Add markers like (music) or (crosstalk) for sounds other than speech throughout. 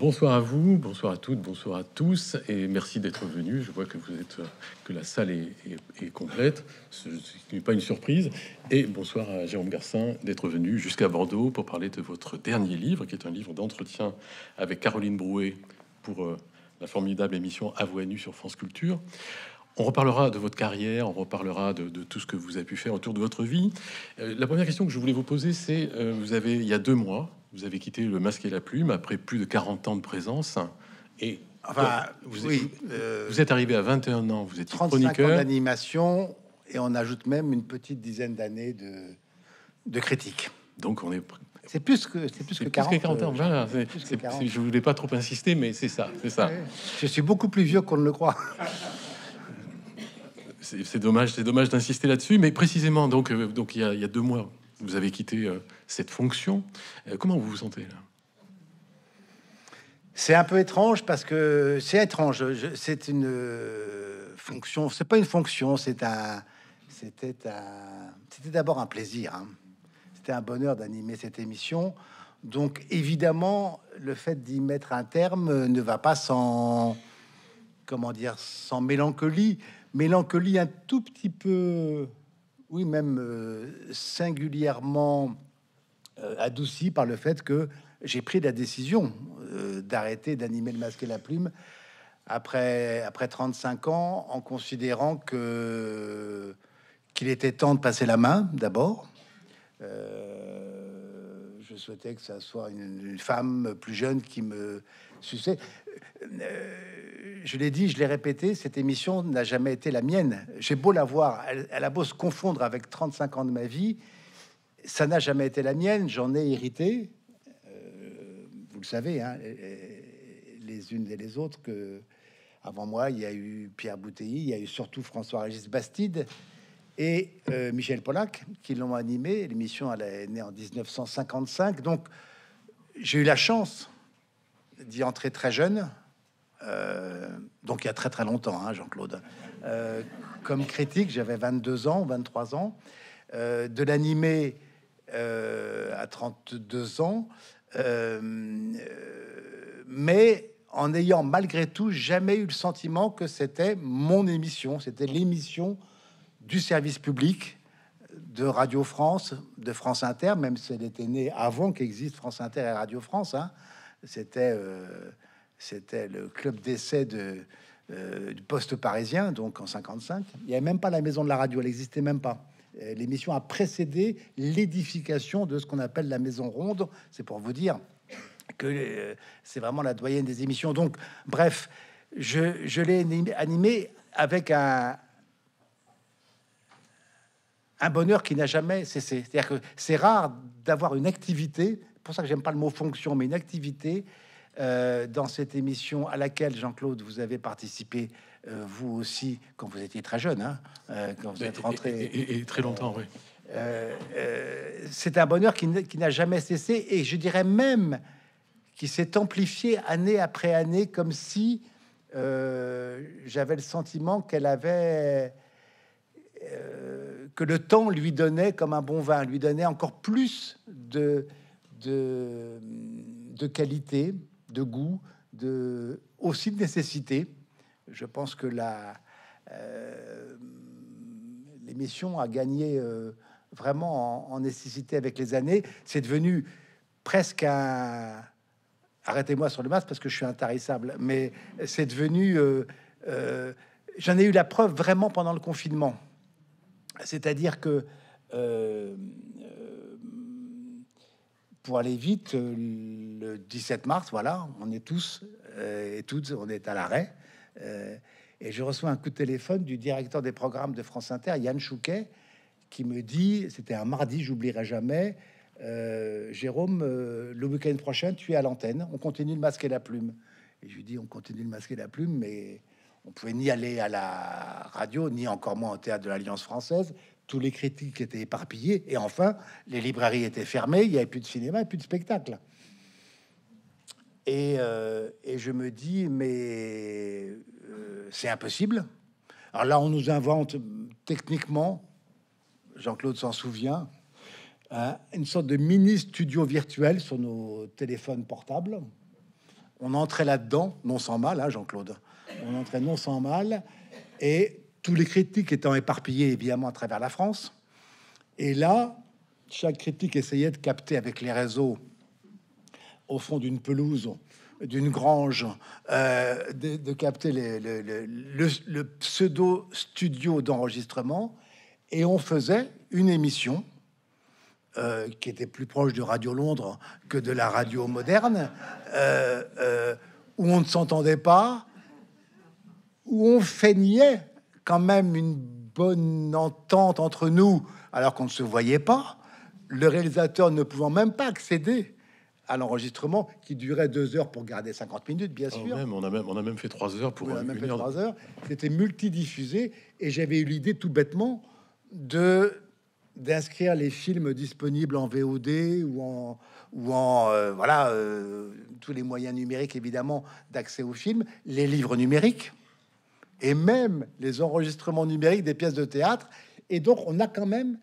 Bonsoir à vous, bonsoir à toutes, bonsoir à tous, et merci d'être venus. Je vois que vous êtes, euh, que la salle est, complète, ce n'est pas une surprise. Et bonsoir à Jérôme Garcin d'être venu jusqu'à Bordeaux pour parler de votre dernier livre, qui est un livre d'entretien avec Caroline Brouet pour euh, la formidable émission À nu sur France Culture. On reparlera de votre carrière, on reparlera de, tout ce que vous avez pu faire autour de votre vie. Euh, la première question que je voulais vous poser, c'est vous avez, il y a deux mois, vous avez quitté le masque et la plume après plus de 40 ans de présence. Et enfin, euh, vous, êtes arrivé à 21 ans, vous êtes 35 chroniqueur. d'animation et on ajoute même une petite dizaine d'années de, de critique. Donc on est. C'est plus que c'est plus, que, plus 40, que ans. Euh, je voulais pas trop insister, mais c'est ça, c'est ça. Je suis beaucoup plus vieux qu'on ne le croit. (laughs) c'est dommage, c'est dommage d'insister là-dessus, mais précisément donc euh, donc il il y a deux mois, vous avez quitté cette fonction. Euh, comment vous vous sentez là c'est un peu étrange parce que c'est étrange. C'est une euh, fonction. C'est pas une fonction. C'est un. C'était un. C'était d'abord un plaisir. Hein. C'était un bonheur d'animer cette émission. Donc évidemment, le fait d'y mettre un terme euh, ne va pas sans. Comment dire Sans mélancolie. Mélancolie un tout petit peu. Oui, même singulièrement euh, adouci par le fait que j'ai pris la décision euh, d'arrêter d'animer le masque et la plume après, après 35 ans en considérant que qu'il était temps de passer la main d'abord. Euh, je souhaitais que ça soit une, femme plus jeune qui me suçait. je l'ai dit, je l'ai répété, cette émission n'a jamais été la mienne. J'ai beau la voir, elle, a beau se confondre avec 35 ans de ma vie, ça n'a jamais été la mienne, j'en ai hérité. Euh, vous le savez, hein, les, unes et les autres, que avant moi, il y a eu Pierre Bouteilly, il y a eu surtout François-Régis Bastide et euh, Michel Pollack qui l'ont animé. L'émission elle est née en 1955, donc j'ai eu la chance d'y entrer très jeune. Euh, donc il y a très très longtemps, hein, Jean-Claude. comme critique, j'avais 22 ans, 23 ans, de l'animer euh, à 32 ans, euh, euh, mais en ayant malgré tout jamais eu le sentiment que c'était mon émission, c'était l'émission du service public de Radio France, de France Inter, même si elle était née avant qu'existe France Inter et Radio France. Hein. C'était le club d'essai de, du poste parisien, donc en 55. Il n'y avait même pas la maison de la radio, elle n'existait même pas. Euh, l'émission a précédé l'édification de ce qu'on appelle la maison ronde. C'est pour vous dire que euh, c'est vraiment la doyenne des émissions. Donc, bref, je, l'ai animé avec un, bonheur qui n'a jamais cessé. cest que c'est rare d'avoir une activité, pour ça que j'aime pas le mot fonction, mais une activité euh, dans cette émission à laquelle, Jean-Claude, vous avez participé euh, vous aussi, quand vous étiez très jeune, hein, euh, quand vous êtes rentré. Et, très longtemps, oui. Euh, c'est un bonheur qui n'a jamais cessé et je dirais même qui s'est amplifié année après année, comme si j'avais le sentiment qu'elle avait que le temps lui donnait comme un bon vin, lui donnait encore plus de, de, de qualité, de goût, de aussi de nécessité je pense que la euh, l'émission a gagné euh, vraiment en, nécessité avec les années. C'est devenu presque un. Arrêtez-moi sur le masque parce que je suis intarissable, mais c'est devenu. Euh, j'en ai eu la preuve vraiment pendant le confinement. C'est-à-dire que pour aller vite, le 17 mars, voilà, on est tous et toutes, on est à l'arrêt. Euh, et je reçois un coup de téléphone du directeur des programmes de France Inter, Yann Chouquet, qui me dit, c'était un mardi, j'oublierai jamais, euh, Jérôme, euh, le week-end prochain, tu es à l'antenne, on continue de masquer la plume. Et je lui dis, on continue de masquer la plume, mais on pouvait ni aller à la radio, ni encore moins au théâtre de l'Alliance française. Tous les critiques étaient éparpillés, et enfin, les librairies étaient fermées, il n'y avait plus de cinéma, et plus de spectacle. Euh, et, je me dis, mais euh, c'est impossible. Alors là, on nous invente techniquement, Jean-Claude s'en souvient, hein, une sorte de mini-studio virtuel sur nos téléphones portables. On entrait là-dedans, non sans mal, hein, Jean-Claude. On entrait non sans mal. Et tous les critiques étant éparpillés, évidemment, à travers la France. Et là, chaque critique essayait de capter avec les réseaux au fond d'une pelouse, d'une grange, euh, de, capter le, pseudo studio d'enregistrement, et on faisait une émission euh, qui était plus proche de Radio Londres que de la radio moderne, euh, où on ne s'entendait pas, où on feignait quand même une bonne entente entre nous, alors qu'on ne se voyait pas. Le réalisateur ne pouvant même pas accéder à l'enregistrement qui durait deux heures pour garder 50 minutes, bien ah, sûr. on, a même, fait trois heures pour. heure. heures. C'était multidiffusé et j'avais eu l'idée tout bêtement de d'inscrire les films disponibles en VOD ou en ou en euh, voilà euh, tous les moyens numériques évidemment d'accès aux films, les livres numériques et même les enregistrements numériques des pièces de théâtre. Et donc on a quand même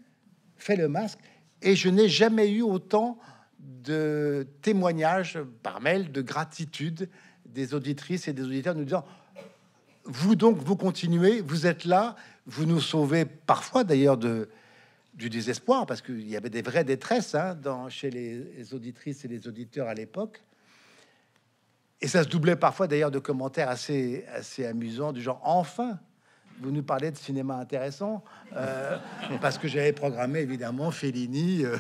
fait le masque et je n'ai jamais eu autant de témoignages par mail de gratitude des auditrices et des auditeurs nous disant vous donc vous continuez, vous êtes là, vous nous sauvez parfois d'ailleurs de du désespoir parce qu'il y avait des vraies détresses hein, chez les, auditrices et les auditeurs à l'époque. Et ça se doublait parfois d'ailleurs de commentaires assez, assez amusants du genre enfin vous nous parlez de cinéma intéressant, euh, (laughs) parce que j'avais programmé évidemment Fellini euh,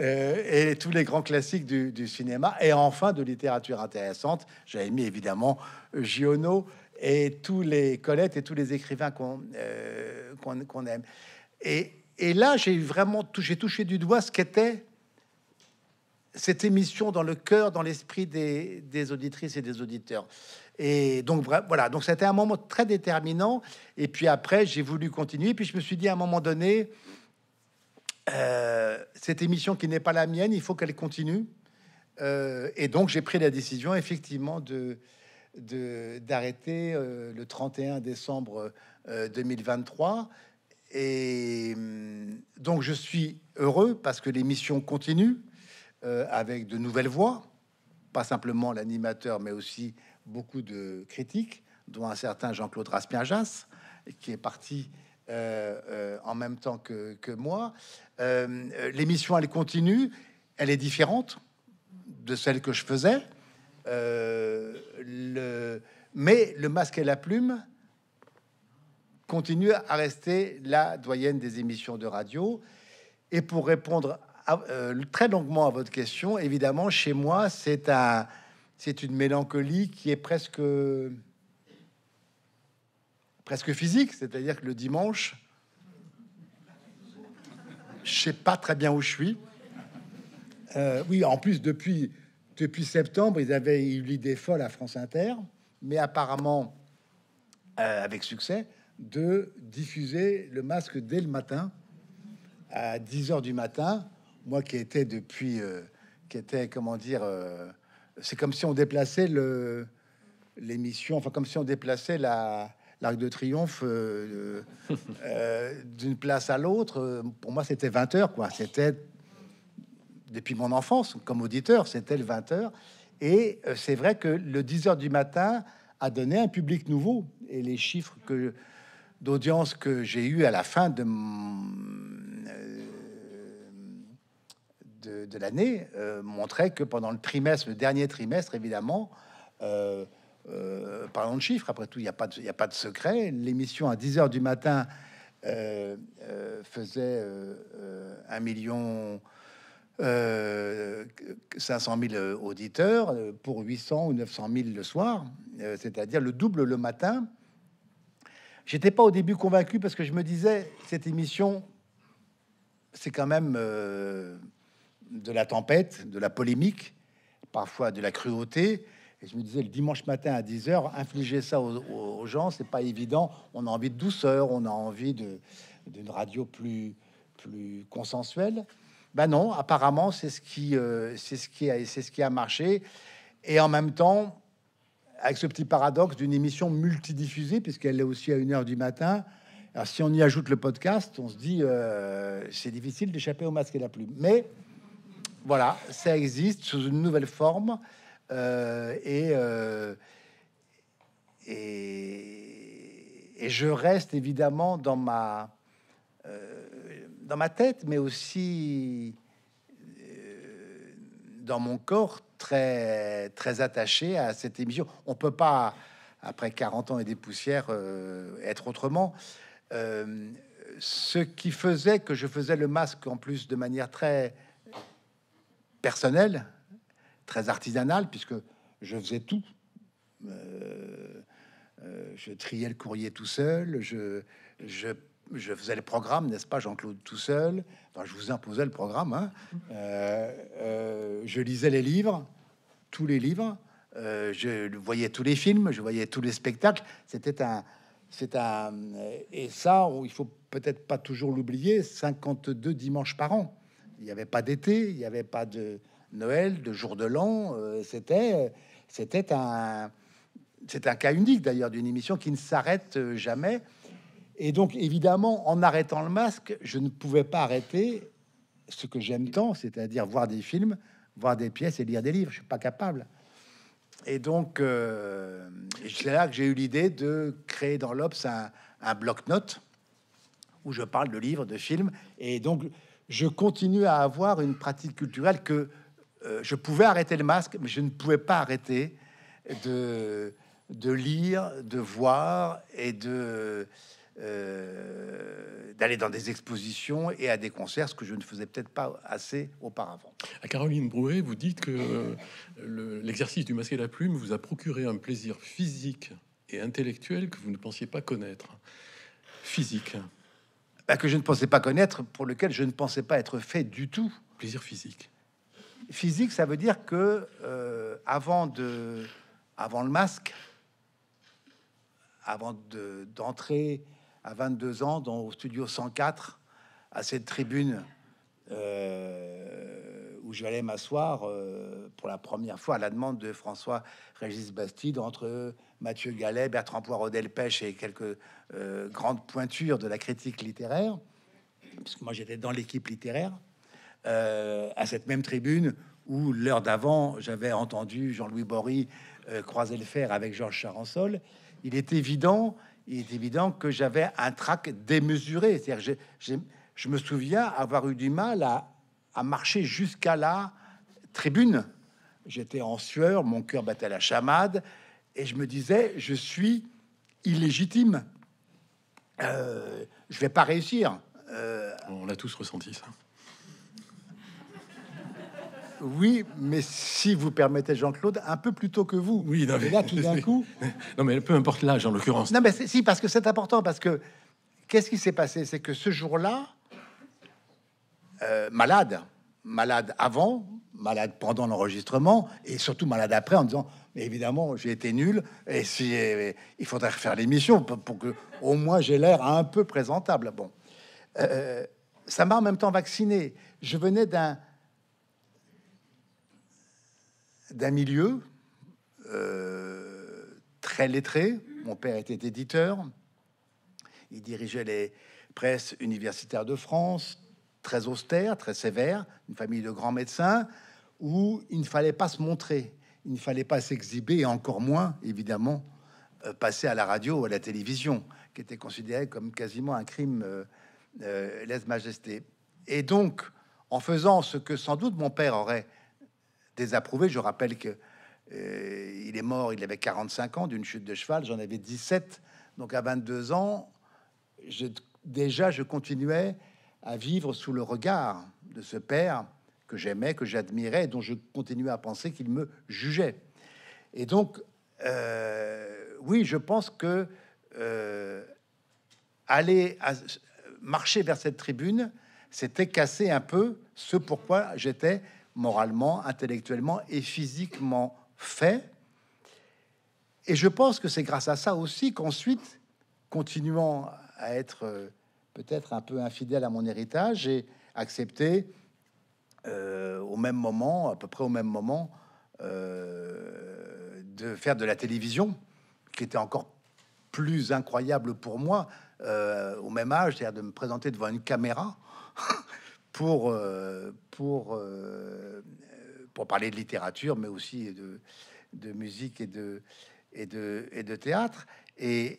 euh, et tous les grands classiques du, cinéma, et enfin de littérature intéressante. J'avais mis évidemment Giono et tous les Colette et tous les écrivains qu'on qu'on aime. Et, et là, j'ai vraiment touché, touché du doigt ce qu'était cette émission dans le cœur, dans l'esprit des, auditrices et des auditeurs. Et donc voilà, donc c'était un moment très déterminant. Et puis après, j'ai voulu continuer. Puis je me suis dit à un moment donné, euh, cette émission qui n'est pas la mienne, il faut qu'elle continue. Euh, et donc j'ai pris la décision effectivement de d'arrêter euh, le 31 décembre 2023. Et hum, donc je suis heureux parce que l'émission continue. Euh, avec de nouvelles voix, pas simplement l'animateur, mais aussi beaucoup de critiques, dont un certain Jean-Claude Raspienjas, qui est parti euh, euh, en même temps que, moi. L'émission, elle continue, elle est différente de celle que je faisais. le, mais le masque et la plume continue à rester la doyenne des émissions de radio. Et pour répondre ah, euh, très longuement à votre question. Évidemment, chez moi, c'est un, c'est une mélancolie qui est presque, presque physique. C'est-à-dire que le dimanche, je sais pas très bien où je suis. Euh, oui, en plus depuis depuis septembre, ils avaient eu l'idée folle à France Inter, mais apparemment euh, avec succès, de diffuser le masque dès le matin à 10 heures du matin moi qui étais depuis, euh, qui était, comment dire, euh, c'est comme si on déplaçait le l'émission, enfin comme si on déplaçait l'arc de triomphe euh, (laughs) d'une place à l'autre. Pour moi, c'était 20 heures, quoi. C'était depuis mon enfance, comme auditeur, c'était le 20 heures. Et c'est vrai que le 10 heures du matin a donné un public nouveau. Et les chiffres que d'audience que j'ai eu à la fin de de, l'année euh, montrait que pendant le trimestre, le dernier trimestre, évidemment, euh, euh, parlons de chiffres, après tout, il n'y a, pas de, a pas de secret. L'émission à 10 heures du matin faisait un million. Euh, 500 000 auditeurs pour 800 ou 900 000 le soir, c'est-à-dire le double le matin. J'étais pas au début convaincu parce que je me disais cette émission, c'est quand même de la tempête, de la polémique, parfois de la cruauté. Et je me disais, le dimanche matin à 10h, infliger ça aux, gens, c'est pas évident. On a envie de douceur, on a envie d'une radio plus, plus consensuelle. Ben non, apparemment, c'est ce, qui, euh, c'est ce, qui a, ce qui a marché. Et en même temps, avec ce petit paradoxe d'une émission multidiffusée, puisqu'elle est aussi à 1h du matin, alors si on y ajoute le podcast, on se dit, euh, c'est difficile d'échapper au masque et la plume. Mais... Voilà, ça existe sous une nouvelle forme. Euh, euh, et, et, je reste évidemment dans ma, euh, dans ma tête, mais aussi dans mon corps, très, très attaché à cette émission. On peut pas, après 40 ans et des poussières, être autrement. ce qui faisait que je faisais le masque en plus de manière très personnel, très artisanal, puisque je faisais tout. Euh, euh, je triais le courrier tout seul, je, je, faisais le programme, n'est-ce pas, Jean-Claude, tout seul. Enfin, je vous imposais le programme. Hein. Euh, je lisais les livres, tous les livres. je voyais tous les films, je voyais tous les spectacles. C'était un, c'est un, et ça, il faut peut-être pas toujours l'oublier. 52 dimanches par an. Il n'y avait pas d'été, il n'y avait pas de Noël, de jour de l'an. Euh, c'était, c'était un, c'est un cas unique d'ailleurs d'une émission qui ne s'arrête euh, jamais. Et donc, évidemment, en arrêtant le masque, je ne pouvais pas arrêter ce que j'aime tant, c'est-à-dire voir des films, voir des pièces et lire des livres. Je suis pas capable. Et donc, euh, c'est là que j'ai eu l'idée de créer dans l'Obs un, un bloc-notes où je parle de livres, de films. Et donc, je continue à avoir une pratique culturelle que euh, je pouvais arrêter le masque, mais je ne pouvais pas arrêter de, lire, de voir et de euh, d'aller dans des expositions et à des concerts, ce que je ne faisais peut-être pas assez auparavant. À Caroline Brouet, vous dites que euh, l'exercice du masque et la plume vous a procuré un plaisir physique et intellectuel que vous ne pensiez pas connaître. Physique. Bah, que je ne pensais pas connaître, pour lequel je ne pensais pas être fait du tout. Plaisir physique. Physique, ça veut dire que euh, avant de, avant le masque, avant d'entrer à 22 ans dans au studio 104 à cette tribune. Euh, où je m'asseoir euh, pour la première fois à la demande de François Régis Bastide entre Mathieu Gallet, Bertrand Poirot, Delpêche et quelques euh, grandes pointures de la critique littéraire, puisque moi j'étais dans l'équipe littéraire, euh, à cette même tribune où l'heure d'avant j'avais entendu Jean-Louis Bory croiser le fer avec Georges Charansol. Il est évident, il est évident que j'avais un trac démesuré, c'est-à-dire je me souviens avoir eu du mal à à marcher jusqu'à la tribune. J'étais en sueur, mon cœur battait la chamade, et je me disais, je suis illégitime. Euh, je vais pas réussir. Euh, On a tous ressenti, ça. Oui, mais si vous permettez, Jean-Claude, un peu plus tôt que vous. Oui, mais, là, tout d'un (laughs) coup. Non, mais peu importe l'âge, en l'occurrence. Non, mais si, parce que c'est important, parce que qu'est-ce qui s'est passé C'est que ce jour-là, euh, malade, malade avant, malade pendant l'enregistrement et surtout malade après en disant mais évidemment j'ai été nul et si euh, il faudrait refaire l'émission pour, pour, que au moins j'ai l'air un peu présentable. Bon, euh, ça m'a en même temps vacciné. Je venais d'un d'un milieu très lettré. Mon père était éditeur. Il dirigeait les presses universitaires de France, très austère, très sévère, une famille de grands médecins, où il ne fallait pas se montrer, il ne fallait pas s'exhiber, et encore moins, évidemment, euh, passer à la radio ou à la télévision, qui était considéré comme quasiment un crime euh, euh, lèse-majesté. Et donc, en faisant ce que sans doute mon père aurait désapprouvé, je rappelle que euh, il est mort, il avait 45 ans d'une chute de cheval, j'en avais 17, donc à 22 ans, déjà je continuais à vivre sous le regard de ce père que j'aimais, que j'admirais, dont je continuais à penser qu'il me jugeait. Et donc, euh, oui, je pense que euh, aller à, marcher vers cette tribune, c'était casser un peu ce pourquoi j'étais moralement, intellectuellement et physiquement fait. Et je pense que c'est grâce à ça aussi qu'ensuite, continuant à être euh, peut-être un peu infidèle à mon héritage, et accepté euh, au même moment, à peu près au même moment, euh, de faire de la télévision, qui était encore plus incroyable pour moi, euh, au même âge, c'est-à-dire de me présenter devant une caméra (laughs) pour, pour, pour parler de littérature, mais aussi de, de musique et de, et de, et de théâtre. Et,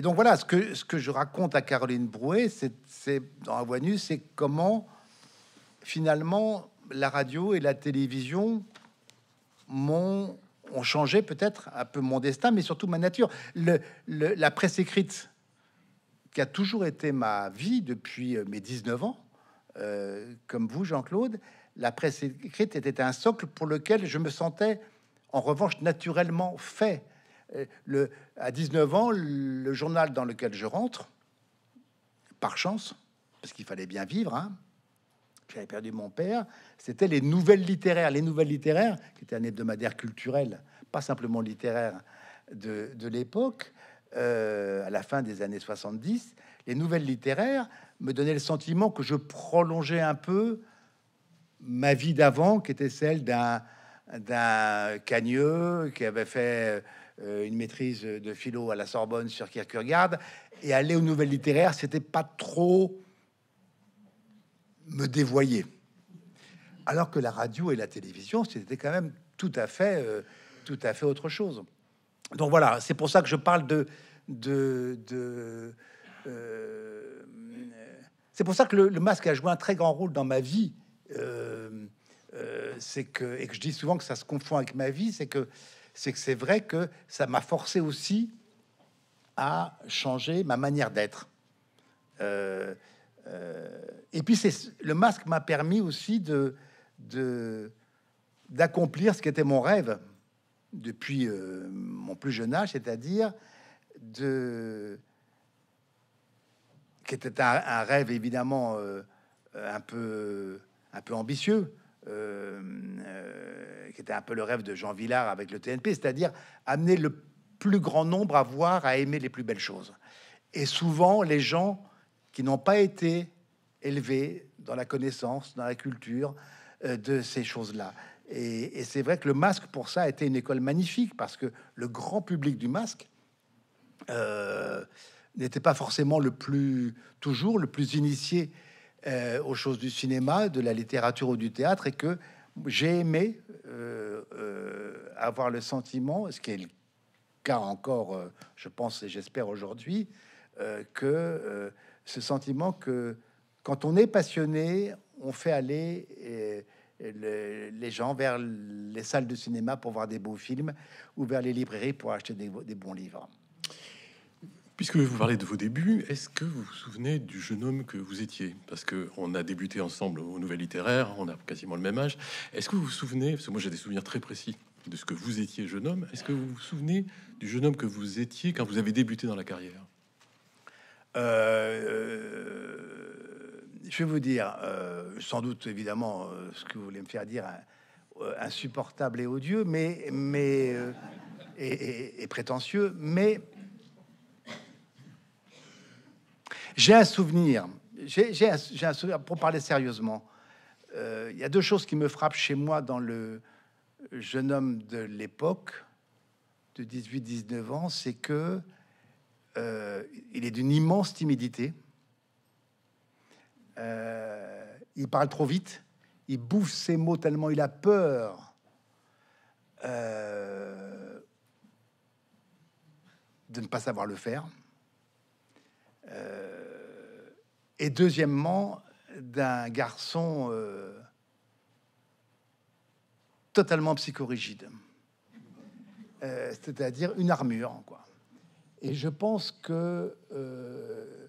donc voilà, ce que, je raconte à Caroline Brouet, c'est dans nue, c'est comment finalement la radio et la télévision ont changé peut-être un peu mon destin, mais surtout ma nature. la presse écrite, qui a toujours été ma vie depuis euh, mes 19 ans, euh, comme vous, Jean-Claude, la presse écrite était un socle pour lequel je me sentais en revanche naturellement fait le, à 19 ans, le journal dans lequel je rentre, par chance, parce qu'il fallait bien vivre, hein, j'avais perdu mon père, c'était les nouvelles littéraires. Les nouvelles littéraires, qui était un hebdomadaire culturel, pas simplement littéraire de, de l'époque, euh, à la fin des années 70, les nouvelles littéraires me donnaient le sentiment que je prolongeais un peu ma vie d'avant, qui était celle d'un d'un cagneux qui avait fait euh, une maîtrise de philo à la Sorbonne sur Kierkegaard, et aller aux nouvelles littéraires, c'était pas trop me dévoyer. Alors que la radio et la télévision, c'était quand même tout à fait, euh, tout à fait autre chose. Donc voilà, c'est pour ça que je parle de, de, de euh, c'est pour ça que le, masque a joué un très grand rôle dans ma vie. c'est que et que je dis souvent que ça se confond avec ma vie, c'est que c'est que c'est vrai que ça m'a forcé aussi à changer ma manière d'être. Euh, euh, et puis le masque m'a permis aussi d'accomplir ce qui était mon rêve depuis euh, mon plus jeune âge, c'est-à-dire de qui était un, rêve évidemment un peu ambitieux, euh, euh, qui était un peu le rêve de Jean Villard avec le TNP, c'est-à-dire amener le plus grand nombre à voir, à aimer les plus belles choses. Et souvent, les gens qui n'ont pas été élevés dans la connaissance, dans la culture euh, de ces choses-là. Et, c'est vrai que le masque, pour ça, a été une école magnifique, parce que le grand public du masque n'était pas forcément le plus, toujours le plus initié euh, aux choses du cinéma, de la littérature ou du théâtre, et que j'ai aimé euh, euh, avoir le sentiment, ce qui est le cas encore, je pense et j'espère aujourd'hui, que ce sentiment que quand on est passionné, on fait aller... les gens vers les salles de cinéma pour voir des beaux films ou vers les librairies pour acheter des bons livres. Puisque vous parlez de vos débuts, est-ce que vous vous souvenez du jeune homme que vous étiez Parce que on a débuté ensemble au Nouvel Littéraire, on a quasiment le même âge. Est-ce que vous vous souvenez Parce que moi j'ai des souvenirs très précis de ce que vous étiez jeune homme. Est-ce que vous vous souvenez du jeune homme que vous étiez quand vous avez débuté dans la carrière euh, euh, Je vais vous dire, euh, sans doute évidemment ce que vous voulez me faire dire, insupportable et odieux, mais mais et prétentieux, mais J'ai un souvenir. J'ai pour parler sérieusement, euh, il y a deux choses qui me frappent chez moi dans le jeune homme de l'époque, de 18-19 ans, c'est que euh, il est d'une immense timidité. Euh, il parle trop vite, il bouffe ses mots tellement il a peur de ne pas savoir le faire et deuxièmement d'un garçon euh, totalement psychorigide, euh, c'est-à-dire une armure. Quoi. Et je pense que euh,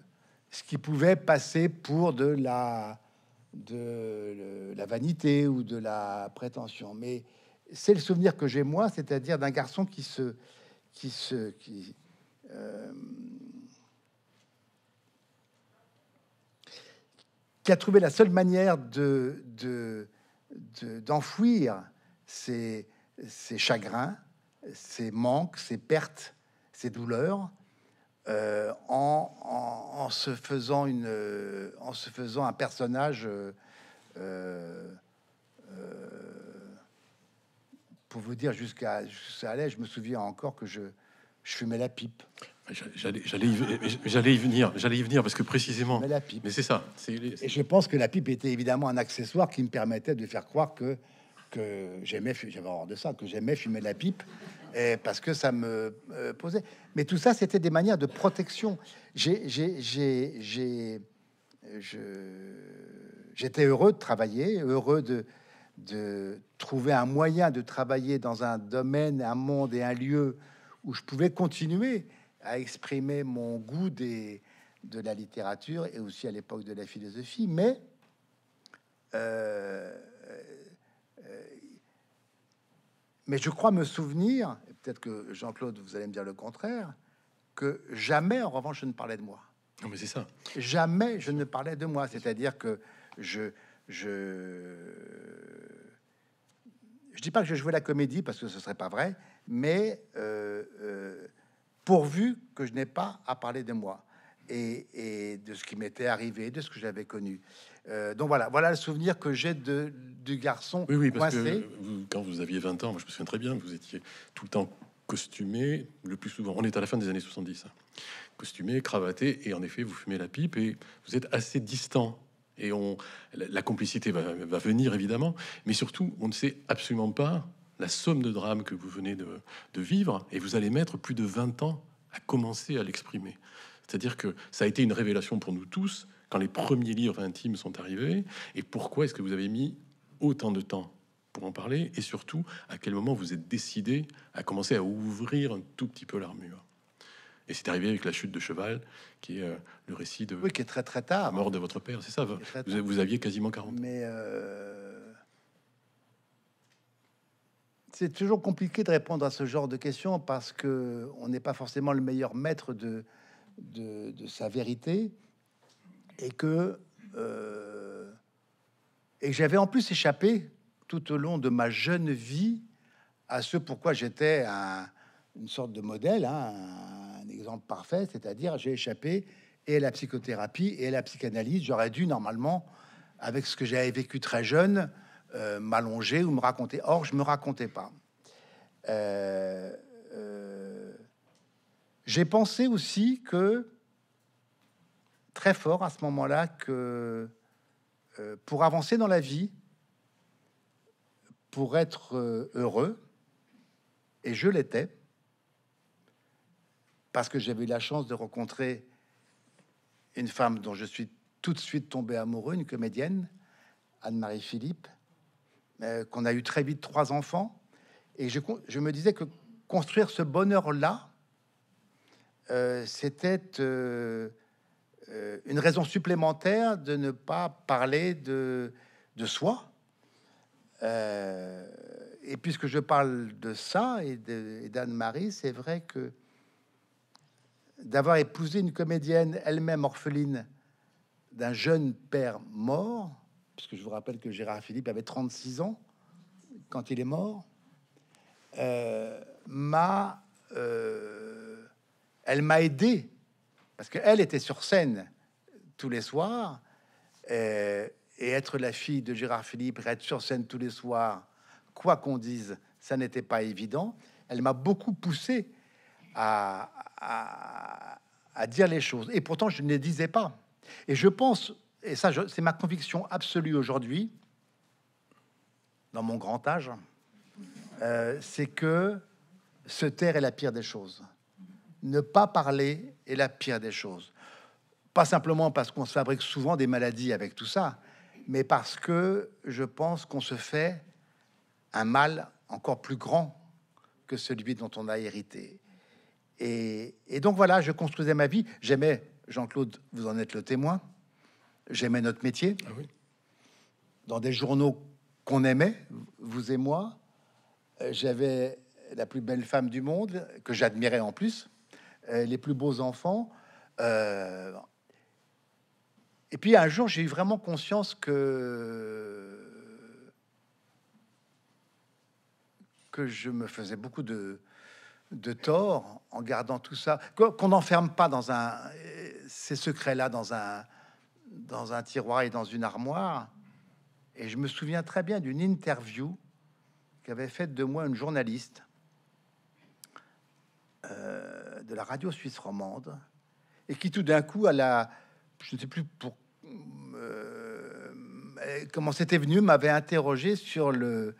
ce qui pouvait passer pour de la, de la vanité ou de la prétention, mais c'est le souvenir que j'ai moi, c'est-à-dire d'un garçon qui se, qui se, qui, qui a trouvé la seule manière de, d'enfouir ses, chagrins, ces manques, ses pertes, ses douleurs, euh, en, se faisant une, en se faisant un personnage. Euh, euh, pour vous dire, jusqu'à, ça allait. je me souviens encore que je, je fumais la pipe. J'allais y, venir, j'allais venir parce que précisément. Mais la pipe. Mais c'est ça. Et je pense que la pipe était évidemment un accessoire qui me permettait de faire croire que que j'aimais, j'avais de ça, que j'aimais fumer la pipe, et parce que ça me euh, posait. Mais tout ça, c'était des manières de protection. J'ai, j'étais heureux de travailler, heureux de de trouver un moyen de travailler dans un domaine, un monde et un lieu où je pouvais continuer à exprimer mon goût des, de la littérature et aussi à l'époque de la philosophie, mais euh, euh, mais je crois me souvenir, peut-être que Jean-Claude, vous allez me dire le contraire, que jamais, en revanche, je ne parlais de moi. Non, mais c'est ça. Jamais je ne parlais de moi. C'est-à-dire que je, je, je dis pas que je jouais la comédie parce que ce serait pas vrai, mais euh, pourvu que je n'ai pas à parler de moi et, de ce qui m'était arrivé, de ce que j'avais connu. Euh, donc voilà, voilà le souvenir que j'ai de, du garçon. Oui, oui, quand vous aviez 20 ans, moi je me souviens très bien, vous étiez tout le temps costumé, le plus souvent. On est à la fin des années 70. Hein, costumé, cravaté, et en effet, vous fumez la pipe et vous êtes assez distant. Et on, la, complicité va venir évidemment, mais surtout, on ne sait absolument pas la somme de drames que vous venez de, vivre, et vous allez mettre plus de 20 ans à commencer à l'exprimer. C'est-à-dire que ça a été une révélation pour nous tous quand les premiers livres intimes sont arrivés, et pourquoi est-ce que vous avez mis autant de temps pour en parler, et surtout à quel moment vous êtes décidé à commencer à ouvrir un tout petit peu l'armure. Et c'est arrivé avec la chute de cheval, qui est euh, le récit de... Oui, qui est très très tard. mort de votre père, c'est ça. Vous, aviez quasiment 40 Mais euh, c'est toujours compliqué de répondre à ce genre de questions parce que on n'est pas forcément le meilleur maître de, sa vérité et que euh, et j'avais en plus échappé tout au long de ma jeune vie à ce pourquoi j'étais une sorte de modèle, hein, un exemple parfait, c'est-à-dire j'ai échappé et à la psychothérapie et à la psychanalyse. J'aurais dû normalement, avec ce que j'avais vécu très jeune, euh, m'allonger ou me raconter. Or, je me racontais pas. Euh, euh, j'ai pensé aussi que très fort à ce moment-là que pour avancer dans la vie, pour être heureux, et je l'étais, parce que j'avais eu la chance de rencontrer une femme dont je suis tout de suite tombé amoureux, une comédienne, Anne-Marie Philippe, euh, qu'on a eu très vite trois enfants. Et je, me disais que construire ce bonheur-là, euh, c'était euh, une raison supplémentaire de ne pas parler de, de soi. et puisque je parle de ça et d'Anne-Marie, c'est vrai que d'avoir épousé une comédienne elle-même orpheline d'un jeune père mort, parce que je vous rappelle que Gérard Philippe avait 36 ans quand il est mort, euh, m'a, euh, elle m'a aidé parce qu'elle était sur scène tous les soirs euh, et, être la fille de Gérard Philippe, être sur scène tous les soirs, quoi qu'on dise, ça n'était pas évident. Elle m'a beaucoup poussé à, à, à dire les choses et pourtant je ne les disais pas. Et je pense et ça, c'est ma conviction absolue aujourd'hui, dans mon grand âge, euh, c'est que se taire est la pire des choses. Ne pas parler est la pire des choses. Pas simplement parce qu'on se fabrique souvent des maladies avec tout ça, mais parce que je pense qu'on se fait un mal encore plus grand que celui dont on a hérité. et donc voilà, je construisais ma vie. J'aimais, Jean-Claude, vous en êtes le témoin, j'aimais notre métier. Ah dans des journaux qu'on aimait, vous et moi, euh, j'avais la plus belle femme du monde, que j'admirais en plus, euh, les plus beaux enfants. Euh, et puis un jour, j'ai eu vraiment conscience que que je me faisais beaucoup de de tort en gardant tout ça, qu'on n'enferme pas dans un ces secrets-là dans un dans un tiroir et dans une armoire. Et je me souviens très bien d'une interview qu'avait faite de moi une journaliste euh, de la radio suisse romande et qui tout d'un coup, à la, je ne sais plus pour euh, comment c'était venu, m'avait interrogé sur le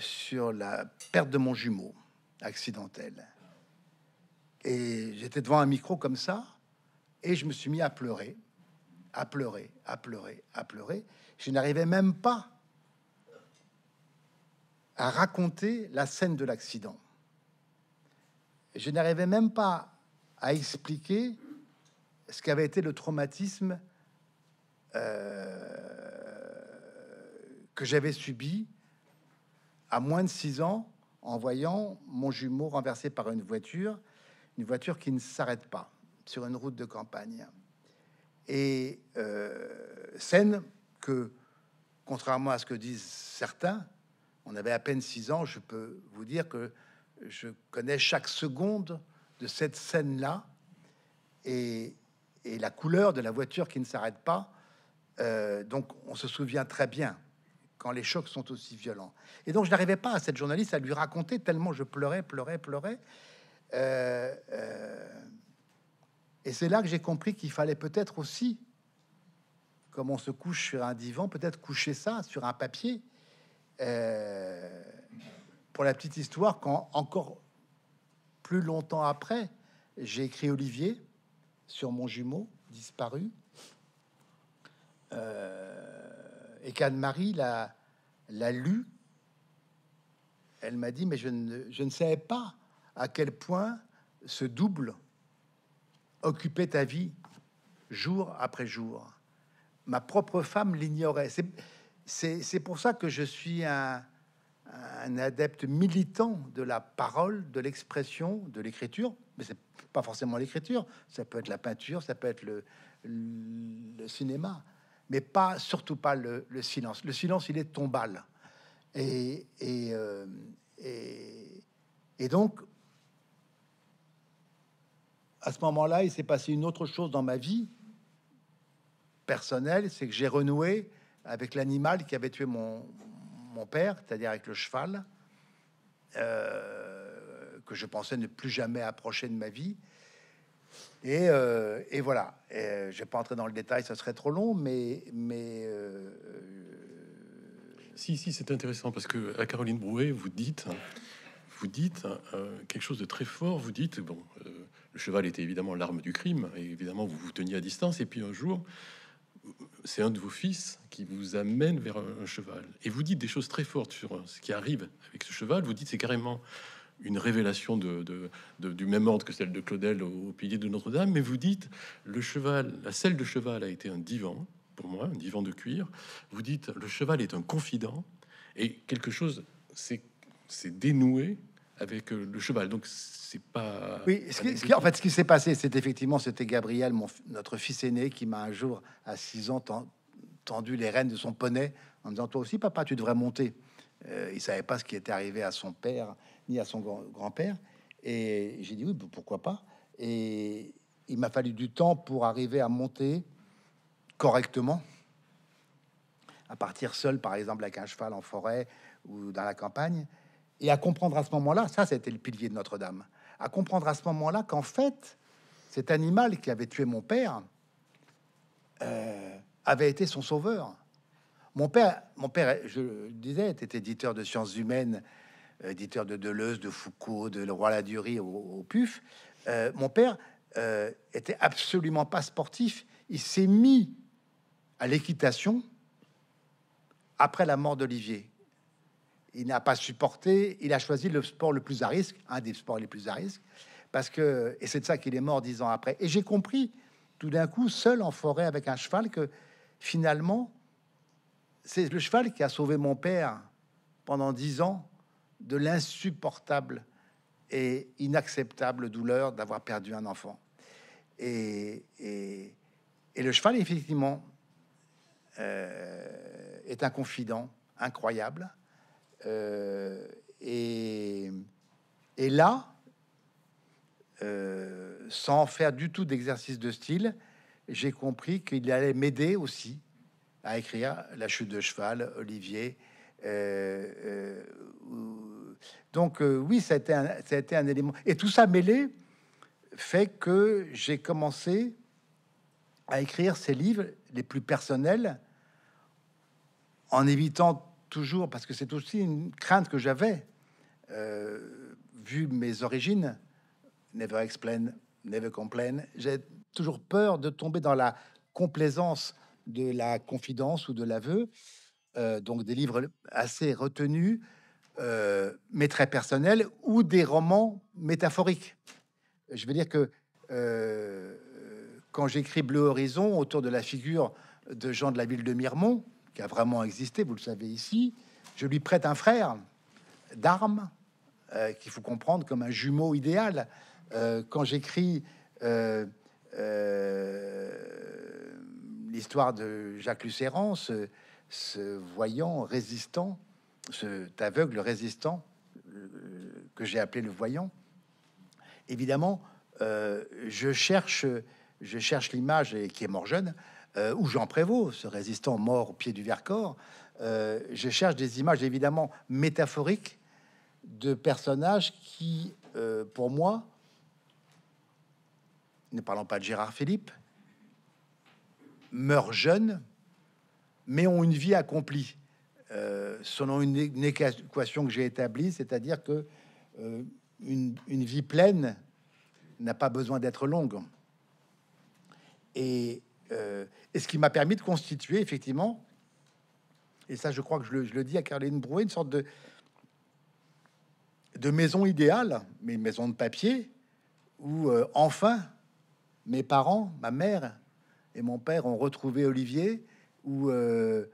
sur la perte de mon jumeau accidentelle. Et j'étais devant un micro comme ça, et je me suis mis à pleurer à pleurer, à pleurer, à pleurer. Je n'arrivais même pas à raconter la scène de l'accident. Je n'arrivais même pas à expliquer ce qu'avait été le traumatisme euh, que j'avais subi à moins de six ans en voyant mon jumeau renversé par une voiture, une voiture qui ne s'arrête pas sur une route de campagne et euh, scène que, contrairement à ce que disent certains, on avait à peine six ans, je peux vous dire que je connais chaque seconde de cette scène-là et, et, la couleur de la voiture qui ne s'arrête pas. Euh, donc on se souvient très bien quand les chocs sont aussi violents. Et donc je n'arrivais pas à cette journaliste à lui raconter tellement je pleurais, pleurais, pleurais. Euh, et c'est là que j'ai compris qu'il fallait peut-être aussi, comme on se couche sur un divan, peut-être coucher ça sur un papier. Euh, pour la petite histoire, quand encore plus longtemps après, j'ai écrit Olivier sur mon jumeau disparu. Euh, et qu'Anne-Marie l'a, l'a lu. Elle m'a dit, mais je ne, je ne savais pas à quel point ce double occupait ta vie jour après jour. Ma propre femme l'ignorait. C'est pour ça que je suis un, un adepte militant de la parole, de l'expression, de l'écriture. Mais c'est pas forcément l'écriture. Ça peut être la peinture, ça peut être le, le cinéma, mais pas surtout pas le, silence. Le silence, il est tombal. Et, et, euh, et, et donc, à ce moment-là, il s'est passé une autre chose dans ma vie personnelle, c'est que j'ai renoué avec l'animal qui avait tué mon, mon père, c'est-à-dire avec le cheval, euh, que je pensais ne plus jamais approcher de ma vie. Et, euh, voilà, euh, je vais pas entrer dans le détail, ça serait trop long, mais... mais si, si, c'est intéressant, parce que à Caroline Brouet, vous dites, vous dites quelque chose de très fort, vous dites, bon, le cheval était évidemment l'arme du crime, et évidemment vous vous teniez à distance, et puis un jour, c'est un de vos fils qui vous amène vers un cheval, et vous dites des choses très fortes sur ce qui arrive avec ce cheval, vous dites c'est carrément une révélation du même ordre que celle de Claudel au, pilier de Notre-Dame, mais vous dites, le cheval, la selle de cheval a été un divan, pour moi, un divan de cuir, vous dites, le cheval est un confident, et quelque chose s'est dénoué avec euh, le cheval. Donc c'est pas. Oui, ce qui, en fait, ce qui s'est passé, c'est effectivement, c'était Gabriel, notre fils aîné, qui m'a un jour, à 6 ans, tendu les rênes de son poney en me disant Toi aussi, papa, tu devrais monter. Euh, il savait pas ce qui était arrivé à son père ni à son grand-père. Et j'ai dit Oui, pourquoi pas Et il m'a fallu du temps pour arriver à monter correctement. À partir seul, par exemple, avec un cheval en forêt ou dans la campagne, et à comprendre à ce moment-là, ça c'était le pilier de Notre-Dame, à comprendre à ce moment-là qu'en fait, cet animal qui avait tué mon père euh, avait été son sauveur. Mon père, mon père, je le disais, était éditeur de sciences humaines, éditeur de Deleuze, de Foucault, de Leroy Ladurie au, au PUF. Euh, mon père euh, était absolument pas sportif. Il s'est mis à l'équitation après la mort d'Olivier il n'a pas supporté, il a choisi le sport le plus à risque, un des sports les plus à risque, parce que, et c'est de ça qu'il est mort dix ans après. Et j'ai compris, tout d'un coup, seul en forêt avec un cheval, que finalement, c'est le cheval qui a sauvé mon père pendant dix ans de l'insupportable et inacceptable douleur d'avoir perdu un enfant. Et, le cheval, effectivement, euh, est un confident incroyable. Euh, et, là, euh, sans faire du tout d'exercice de style, j'ai compris qu'il allait m'aider aussi à écrire La chute de cheval, Olivier. Euh, donc oui, c'était ça a, été un, élément. Et tout ça mêlé fait que j'ai commencé à écrire ces livres les plus personnels en évitant toujours, parce que c'est aussi une crainte que j'avais, euh, vu mes origines, never explain, never complain, j'ai toujours peur de tomber dans la complaisance de la confidence ou de l'aveu. Euh, donc des livres assez retenus, euh, mais très personnels, ou des romans métaphoriques. Je veux dire que quand j'écris Bleu Horizon autour de la figure de Jean de la ville de Mirmont qui a vraiment existé, vous le savez ici, je lui prête un frère d'armes euh, qu'il faut comprendre comme un jumeau idéal. Euh, quand j'écris euh, l'histoire de Jacques Lucéran, ce, voyant résistant, cet aveugle résistant que j'ai appelé le voyant, évidemment, je cherche, je cherche l'image et qui est mort jeune euh, où Jean Prévost, ce résistant mort au pied du Vercors, euh, je cherche des images évidemment métaphoriques de personnages qui, euh, pour moi, ne parlons pas de Gérard Philippe, meurent jeunes, mais ont une vie accomplie, euh, selon une, équation que j'ai établie, c'est-à-dire que une vie pleine n'a pas besoin d'être longue. Et euh, et ce qui m'a permis de constituer effectivement, et ça je crois que je le, dis à Caroline Brouet, une sorte de, de maison idéale, mais une maison de papier, où euh, enfin mes parents, ma mère et mon père ont retrouvé Olivier, où, euh,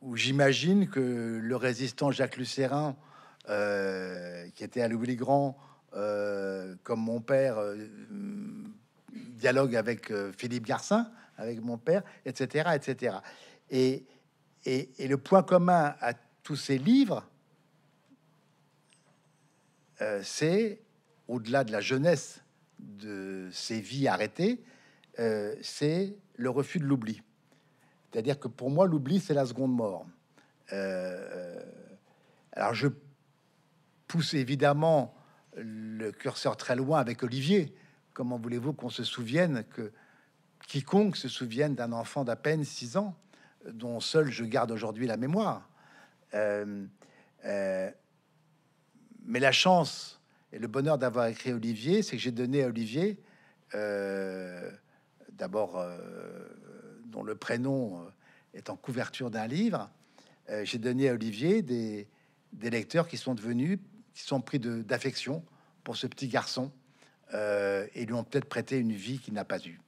où j'imagine que le résistant Jacques Lucérin, qui était à l'oubli grand, comme mon père, dialogue avec Philippe Garcin, avec mon père, etc., etc. Et, et, le point commun à tous ces livres, euh, c'est, au-delà de la jeunesse de ces vies arrêtées, euh, c'est le refus de l'oubli. C'est-à-dire que pour moi, l'oubli, c'est la seconde mort. Euh, alors je pousse évidemment le curseur très loin avec Olivier. Comment voulez-vous qu'on se souvienne que quiconque se souvienne d'un enfant d'à peine six ans, dont seul je garde aujourd'hui la mémoire. Euh, euh, mais la chance et le bonheur d'avoir écrit Olivier, c'est que j'ai donné à Olivier, euh, d'abord, dont le prénom est en couverture d'un livre, j'ai donné à Olivier des, des, lecteurs qui sont devenus, qui sont pris d'affection pour ce petit garçon et lui ont peut-être prêté une vie qu'il n'a pas eue.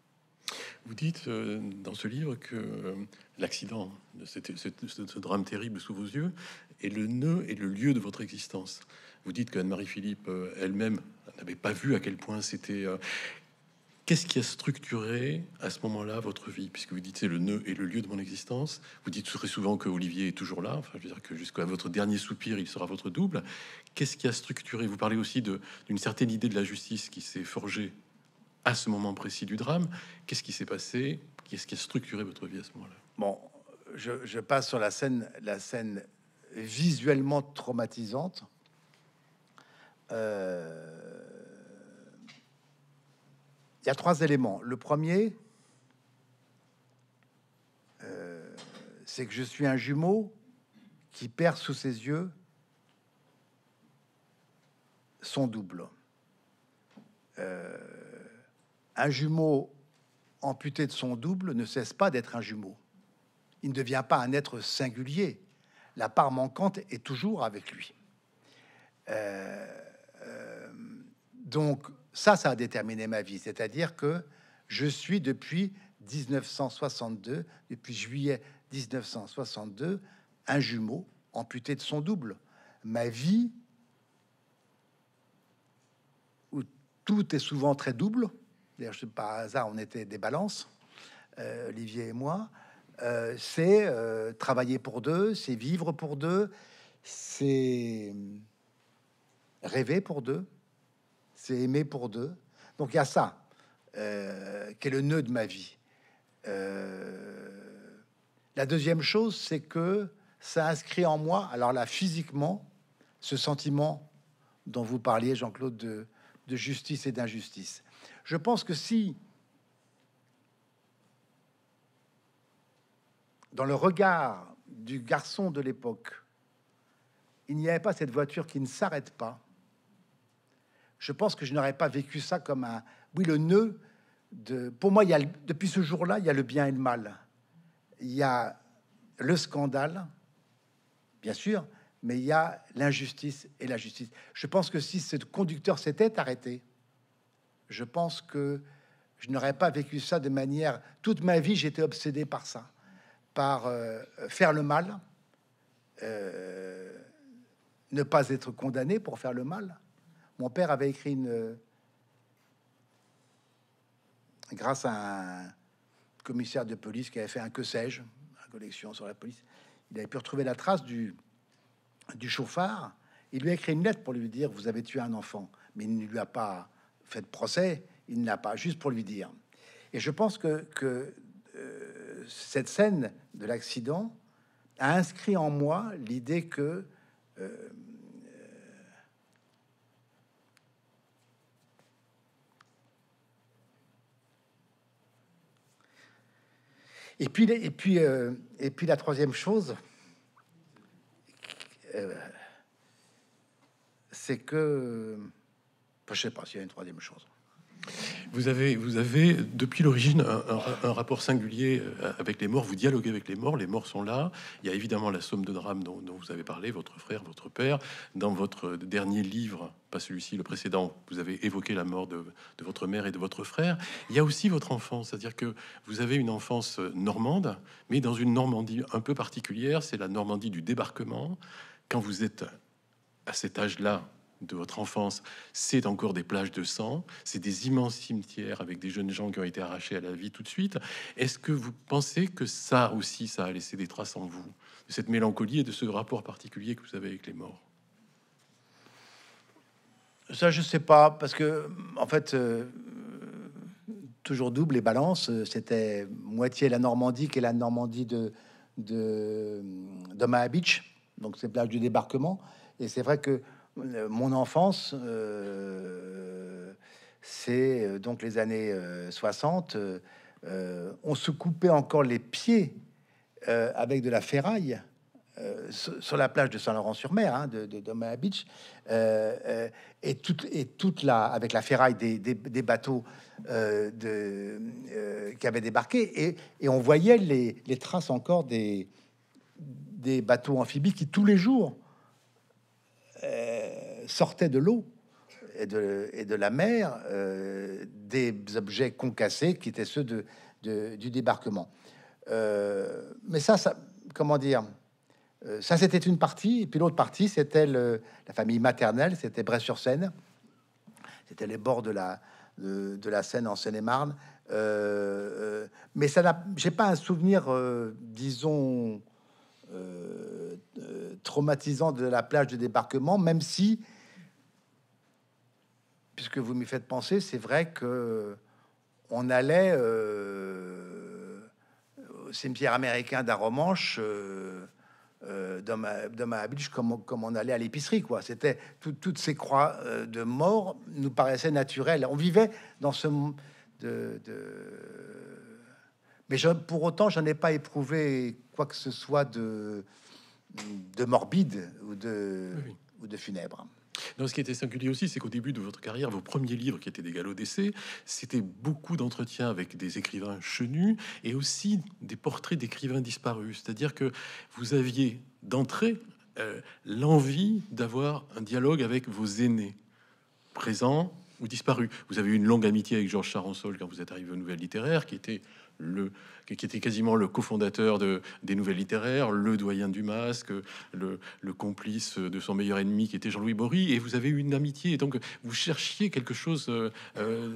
Vous dites euh, dans ce livre que euh, l'accident, ce, drame terrible sous vos yeux, est le nœud et le lieu de votre existence. Vous dites qu'Anne-Marie Philippe euh, elle-même n'avait pas vu à quel point c'était. Qu'est-ce qui a structuré à ce moment-là votre vie Puisque vous dites c'est le nœud et le lieu de mon existence. Vous dites très souvent que Olivier est toujours là. Enfin, je veux dire que jusqu'à votre dernier soupir, il sera votre double. Qu'est-ce qui a structuré Vous parlez aussi d'une certaine idée de la justice qui s'est forgée à ce moment précis du drame. Qu'est-ce qui s'est passé Qu'est-ce qui a structuré votre vie à ce moment-là Bon, je, passe sur la scène, la scène visuellement traumatisante. Euh, il y a trois éléments. Le premier, euh, c'est que je suis un jumeau qui perd sous ses yeux son double. Euh, un jumeau amputé de son double ne cesse pas d'être un jumeau. Il ne devient pas un être singulier. La part manquante est toujours avec lui. Euh, euh, donc ça, ça a déterminé ma vie. C'est-à-dire que je suis depuis 1962, depuis juillet 1962, un jumeau amputé de son double. Ma vie, où tout est souvent très double, d'ailleurs par hasard on était des balances, euh, Olivier et moi, euh, c'est euh, travailler pour deux, c'est vivre pour deux, c'est rêver pour deux, c'est aimer pour deux. Donc il y a ça qui est le nœud de ma vie. la deuxième chose, c'est que ça inscrit en moi, alors là physiquement, ce sentiment dont vous parliez, Jean-Claude, de justice et d'injustice. Je pense que si, dans le regard du garçon de l'époque, il n'y avait pas cette voiture qui ne s'arrête pas, je pense que je n'aurais pas vécu ça comme un... Oui, le nœud, de... pour moi, depuis ce jour-là, il y a le bien et le mal. Il y a le scandale, bien sûr, mais il y a l'injustice et la justice. Je pense que si ce conducteur s'était arrêté, je pense que je n'aurais pas vécu ça de manière. Toute ma vie, j'étais obsédé par ça, par euh, faire le mal, euh, ne pas être condamné pour faire le mal. Mon père avait écrit une. Grâce à un commissaire de police qui avait fait un que sais-je, une collection sur la police, il avait pu retrouver la trace du, du chauffard. Il lui a écrit une lettre pour lui dire Vous avez tué un enfant, mais il ne lui a pas fait de procès, il n'a pas, juste pour lui dire. Et je pense que, euh, cette scène de l'accident a inscrit en moi l'idée que euh, Et puis, et puis, euh, et puis la troisième chose, c'est que je sais pas s'il y a une troisième chose. Vous avez, vous avez depuis l'origine un, rapport singulier euh, avec les morts. Vous dialoguez avec les morts. Les morts sont là. Il y a évidemment la somme de drames dont, vous avez parlé, votre frère, votre père. Dans votre dernier livre, pas celui-ci, le précédent, vous avez évoqué la mort de, de, votre mère et de votre frère. Il y a aussi votre enfance, c'est-à-dire que vous avez une enfance euh, normande, mais dans une Normandie un peu particulière. C'est la Normandie du débarquement. Quand vous êtes à cet âge-là, de votre enfance, c'est encore des plages de sang, c'est des immenses cimetières avec des jeunes gens qui ont été arrachés à la vie tout de suite. Est-ce que vous pensez que ça aussi, ça a laissé des traces en vous, de cette mélancolie et de ce rapport particulier que vous avez avec les morts Ça, je sais pas, parce que en fait. Euh, toujours double et balance, euh, c'était moitié la Normandie qui est la Normandie de, de, de Beach, donc ces plages du débarquement. Et c'est vrai que euh, mon enfance, euh, c'est euh, donc les années 60. on se coupait encore les pieds avec de la ferraille sur, la plage de Saint-Laurent-sur-Mer, hein, de, de, Beach, et toute, et avec la ferraille des, bateaux qui avaient débarqué, et, on voyait les, traces encore des, des bateaux amphibies qui tous les jours sortaient de l'eau et de, la mer euh, des objets concassés qui étaient ceux du débarquement. Euh, mais ça, comment dire euh, ça, c'était une partie, et puis l'autre partie, c'était la famille maternelle, c'était Bray-sur-Seine, c'était les bords de la, Seine en Seine-et-Marne. mais ça j'ai pas un souvenir, disons, traumatisant de la plage de débarquement, même si puisque vous m'y faites penser, c'est vrai que on allait euh, au cimetière américain d'Aromanche euh, euh, dans, ma, comme, on allait à l'épicerie. quoi. C'était toutes ces croix euh, de mort nous paraissaient naturelles. On vivait dans ce monde. Mais je, pour autant, je n'ai pas éprouvé quoi que ce soit de, morbide ou de funèbre ce qui était singulier aussi, c'est qu'au début de votre carrière, vos premiers livres qui étaient des galops d'essai, c'était beaucoup d'entretiens avec des écrivains chenus et aussi des portraits d'écrivains disparus. C'est-à-dire que vous aviez d'entrée euh, l'envie d'avoir un dialogue avec vos aînés, présents ou disparus. Vous avez eu une longue amitié avec Georges Charançol quand vous êtes arrivé aux Nouvelles Littéraires, qui était le, qui était quasiment le cofondateur des Nouvelles Littéraires, le doyen du masque, le, complice de son meilleur ennemi qui était Jean-Louis Bory, et vous avez eu une amitié. Et donc vous cherchiez quelque chose euh, euh,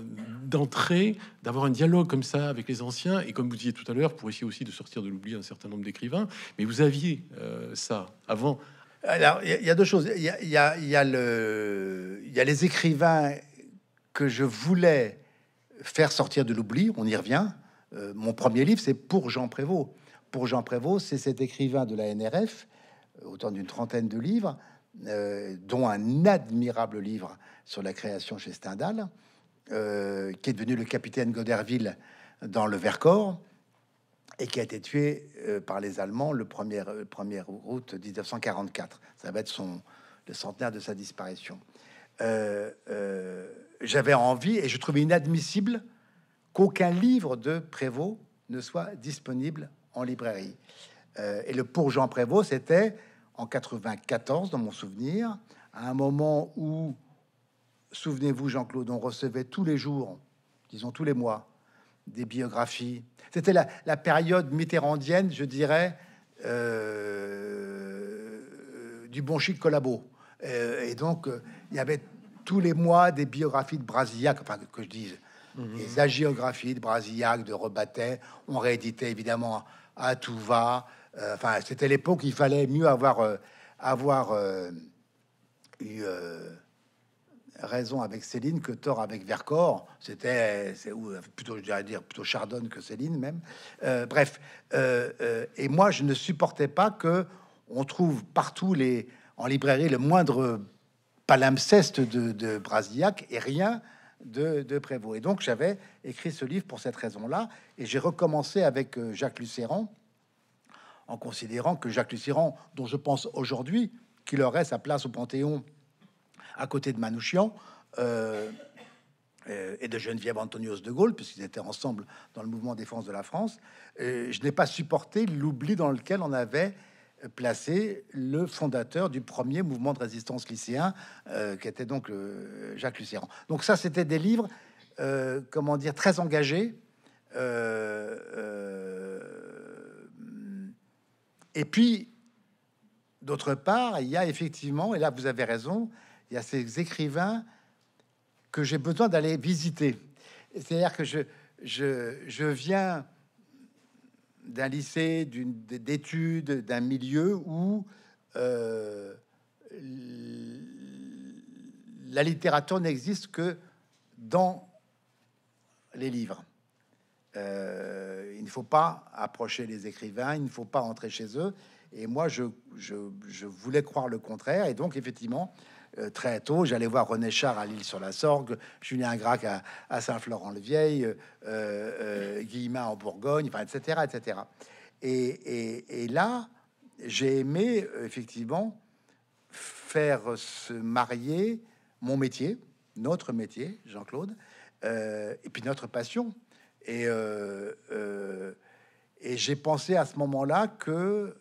d'entrée, d'avoir un dialogue comme ça avec les anciens, et comme vous disiez tout à l'heure, pour essayer aussi de sortir de l'oubli un certain nombre d'écrivains. Mais vous aviez euh, ça avant. Alors, il y, a deux choses. il y a les écrivains que je voulais faire sortir de l'oubli. On y revient euh, mon premier livre, c'est pour Jean Prévost. Pour Jean Prévost, c'est cet écrivain de la NRF, euh, autant d'une trentaine de livres, euh, dont un admirable livre sur la création chez Stendhal, qui est devenu le capitaine Goderville dans le Vercors et qui a été tué par les Allemands le 1er, août 1944. Ça va être son, le centenaire de sa disparition. J'avais envie, et je trouvais inadmissible qu'aucun livre de Prévost ne soit disponible en librairie. Euh, et le pour Jean Prévost, c'était en 94, dans mon souvenir, à un moment où, souvenez-vous, Jean-Claude, on recevait tous les jours, disons tous les mois, des biographies. C'était la, période mitterrandienne, je dirais, euh, du bon chic collabo. Euh, et donc, il y avait tous les mois des biographies de Brasillac, enfin, que je dise... Les agiographies de Brasillac, de Rebattet, on rééditait évidemment à tout va. Euh, enfin, c'était l'époque où il fallait mieux avoir, euh, euh, eu raison avec Céline que tort avec Vercors. C'était, plutôt, je dirais plutôt Chardonne que Céline même. bref, et moi, je ne supportais pas que on trouve partout les, en librairie le moindre palimpseste de, de Brasillac et rien de, de Et donc j'avais écrit ce livre pour cette raison-là, et j'ai recommencé avec euh, Jacques Lucéran, en considérant que Jacques Lucéran, dont je pense aujourd'hui qu'il aurait sa place au Panthéon à côté de Manouchian, euh, euh, et de Geneviève Antonios de Gaulle, puisqu'ils étaient ensemble dans le mouvement défense de la France, je n'ai pas supporté l'oubli dans lequel on avait placé le fondateur du premier mouvement de résistance lycéen, euh, qui était donc euh, Jacques Lucéran. Donc ça, c'était des livres, euh, comment dire, très engagés. et puis, d'autre part, il y a effectivement, et là vous avez raison, il y a ces écrivains que j'ai besoin d'aller visiter. C'est-à-dire que je, je, je viens d'un lycée, d'une d'études, d'un milieu où euh, la littérature n'existe que dans les livres. Euh, il ne faut pas approcher les écrivains, il ne faut pas rentrer chez eux. Et moi, je, je voulais croire le contraire. Et donc, effectivement, euh, très tôt. J'allais voir René Char à Lille-sur-la-Sorgue, Julien Grac à, Saint-Florent-le-Vieil, euh, euh, Guillemin en Bourgogne, etc., etc. Et, là, j'ai aimé effectivement faire se marier mon métier, notre métier, Jean-Claude, et puis notre passion. Et, et j'ai pensé à ce moment-là que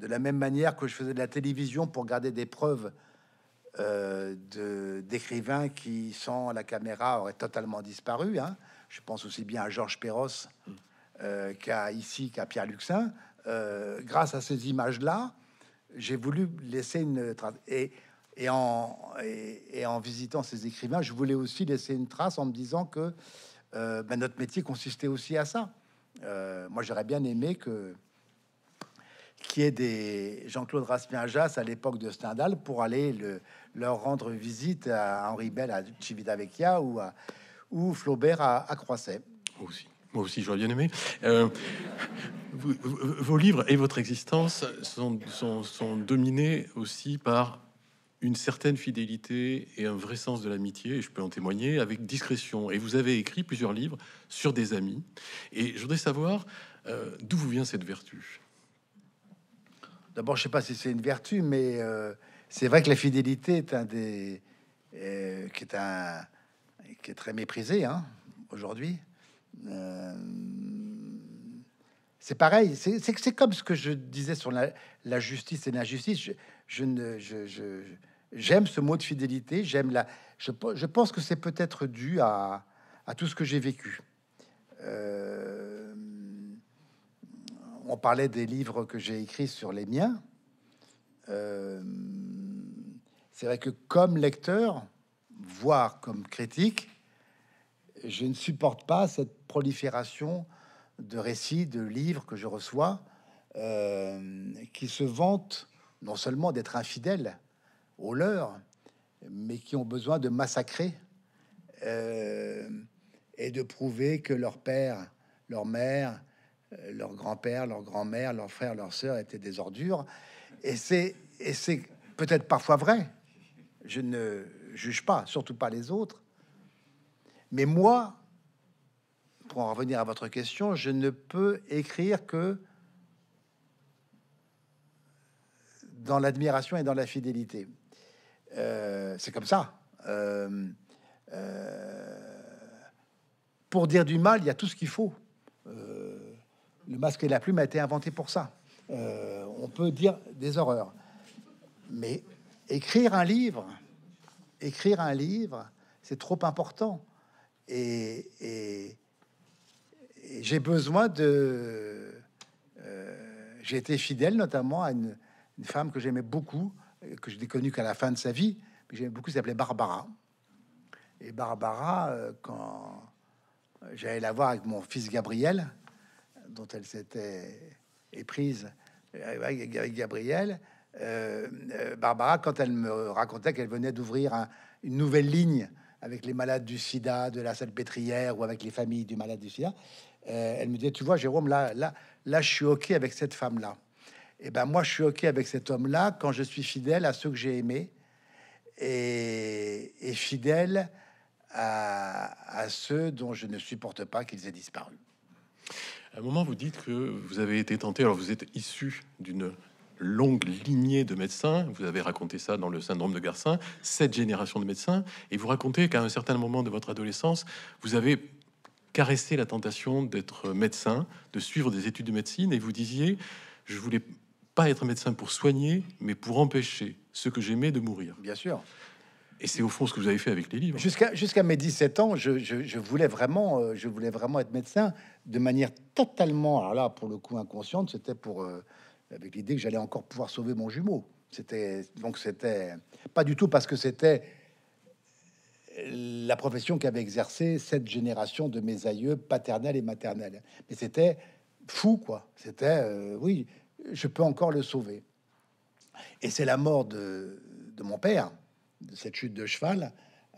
de la même manière que je faisais de la télévision pour garder des preuves euh, de d'écrivains qui, sans la caméra, auraient totalement disparu. Hein. Je pense aussi bien à Georges Perros mm. euh, qu'à ici, qu'à Pierre Luxin. Euh, grâce à ces images-là, j'ai voulu laisser une trace. Et, et, en, et, en visitant ces écrivains, je voulais aussi laisser une trace en me disant que ben, notre métier consistait aussi à ça. moi, j'aurais bien aimé que qui est des Jean-Claude Raspien-Jas à l'époque de Stendhal pour aller le, leur rendre visite à Henri Bell à Civitavecchia ou, à, ou Flaubert à, Croisset. Moi aussi, moi aussi j'aurais bien aimé. Euh, vos livres et votre existence sont, sont, dominés aussi par une certaine fidélité et un vrai sens de l'amitié, et je peux en témoigner, avec discrétion. Et vous avez écrit plusieurs livres sur des amis. Et je voudrais savoir euh, d'où vous vient cette vertu D'abord, je sais pas si c'est une vertu, mais euh, c'est vrai que la fidélité est un des euh, qui est un qui est très méprisé hein, aujourd'hui. Euh, c'est pareil, c'est comme ce que je disais sur la, justice et l'injustice. Je, je, j'aime ce mot de fidélité. J'aime la. Je, pense que c'est peut-être dû à, tout ce que j'ai vécu on parlait des livres que j'ai écrits sur les miens. Euh, c'est vrai que comme lecteur, voire comme critique, je ne supporte pas cette prolifération de récits, de livres que je reçois, euh, qui se vantent non seulement d'être infidèles aux leurs, mais qui ont besoin de massacrer euh, et de prouver que leur père, leur mère, euh, leur grand-père, leur grand-mère, leurs frères, leurs sœurs étaient des ordures. Et c'est, peut-être parfois vrai. Je ne juge pas, surtout pas les autres. Mais moi, pour en revenir à votre question, je ne peux écrire que dans l'admiration et dans la fidélité. Euh, c'est comme ça. Euh, pour dire du mal, il y a tout ce qu'il faut le masque et la plume a été inventé pour ça. Euh, on peut dire des horreurs. Mais écrire un livre, écrire un livre, c'est trop important. Et, j'ai besoin de... Euh, j'ai été fidèle notamment à une, femme que j'aimais beaucoup, que je n'ai connue qu'à la fin de sa vie, mais j'aimais beaucoup, s'appelait Barbara. Et Barbara, euh, quand j'allais la voir avec mon fils Gabriel, dont elle s'était éprise euh, avec Gabriel, euh, euh, Barbara, quand elle me racontait qu'elle venait d'ouvrir une nouvelle ligne avec les malades du sida, de la pétrière ou avec les familles du malade du sida, elle me disait, tu vois, Jérôme, là, là, là, je suis OK avec cette femme-là. Et eh ben moi, je suis OK avec cet homme-là quand je suis fidèle à ceux que j'ai aimés et, fidèle à, à, ceux dont je ne supporte pas qu'ils aient disparu. À un moment, vous dites que vous avez été tenté, alors vous êtes issu d'une longue lignée de médecins, vous avez raconté ça dans le syndrome de Garcin, cette génération de médecins, et vous racontez qu'à un certain moment de votre adolescence, vous avez caressé la tentation d'être médecin, de suivre des études de médecine, et vous disiez, je voulais pas être médecin pour soigner, mais pour empêcher ceux que j'aimais de mourir. Bien sûr. Et c'est au fond ce que vous avez fait avec les livres. Jusqu'à jusqu'à mes 17 ans, je, voulais vraiment, euh, je voulais vraiment être médecin de manière totalement, alors là, pour le coup, inconsciente. C'était pour euh, avec l'idée que j'allais encore pouvoir sauver mon jumeau. C'était donc c'était pas du tout parce que c'était la profession qu'avait exercée cette génération de mes aïeux paternels et maternels. Mais c'était fou, quoi. C'était euh, oui, je peux encore le sauver. Et c'est la mort de mon père cette chute de cheval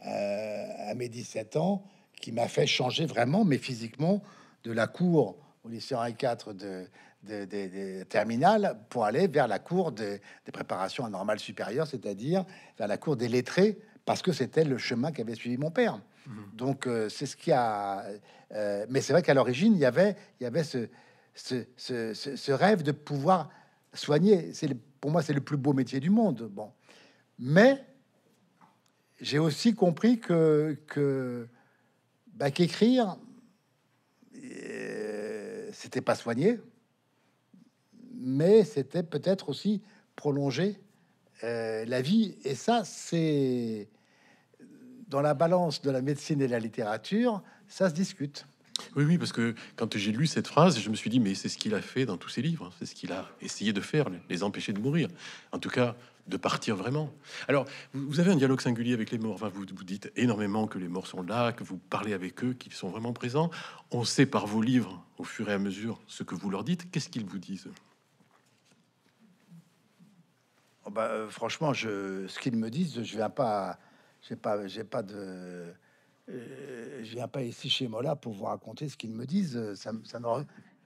euh, à mes 17 ans qui m'a fait changer vraiment, mais physiquement, de la cour au lycée Henri 4 de, de, terminale pour aller vers la cour des préparations à supérieures, supérieure, c'est-à-dire vers la cour des lettrés, parce que c'était le chemin qu'avait suivi mon père. Mhm. Donc euh, c'est ce qui a... Euh, mais c'est vrai qu'à l'origine, il y avait, il y avait ce, ce, ce rêve de pouvoir soigner. C'est pour moi, c'est le plus beau métier du monde. Bon. Mais j'ai aussi compris que, que bah, qu'écrire, euh, c'était pas soigné, mais c'était peut-être aussi prolonger euh, la vie. Et ça, c'est dans la balance de la médecine et de la littérature, ça se discute. Oui, oui, parce que quand j'ai lu cette phrase, je me suis dit, mais c'est ce qu'il a fait dans tous ses livres, hein. c'est ce qu'il a essayé de faire, les empêcher de mourir. En tout cas, de partir vraiment. Alors, vous, avez un dialogue singulier avec les morts. vous, vous dites énormément que les morts sont là, que vous parlez avec eux, qu'ils sont vraiment présents. On sait par vos livres, au fur et à mesure, ce que vous leur dites. Qu'est-ce qu'ils vous disent oh bah, euh, Franchement, je, ce qu'ils me disent, je viens pas, j'ai pas, j'ai pas de, euh, je viens pas ici chez moi là pour vous raconter ce qu'ils me disent. Ça, ne,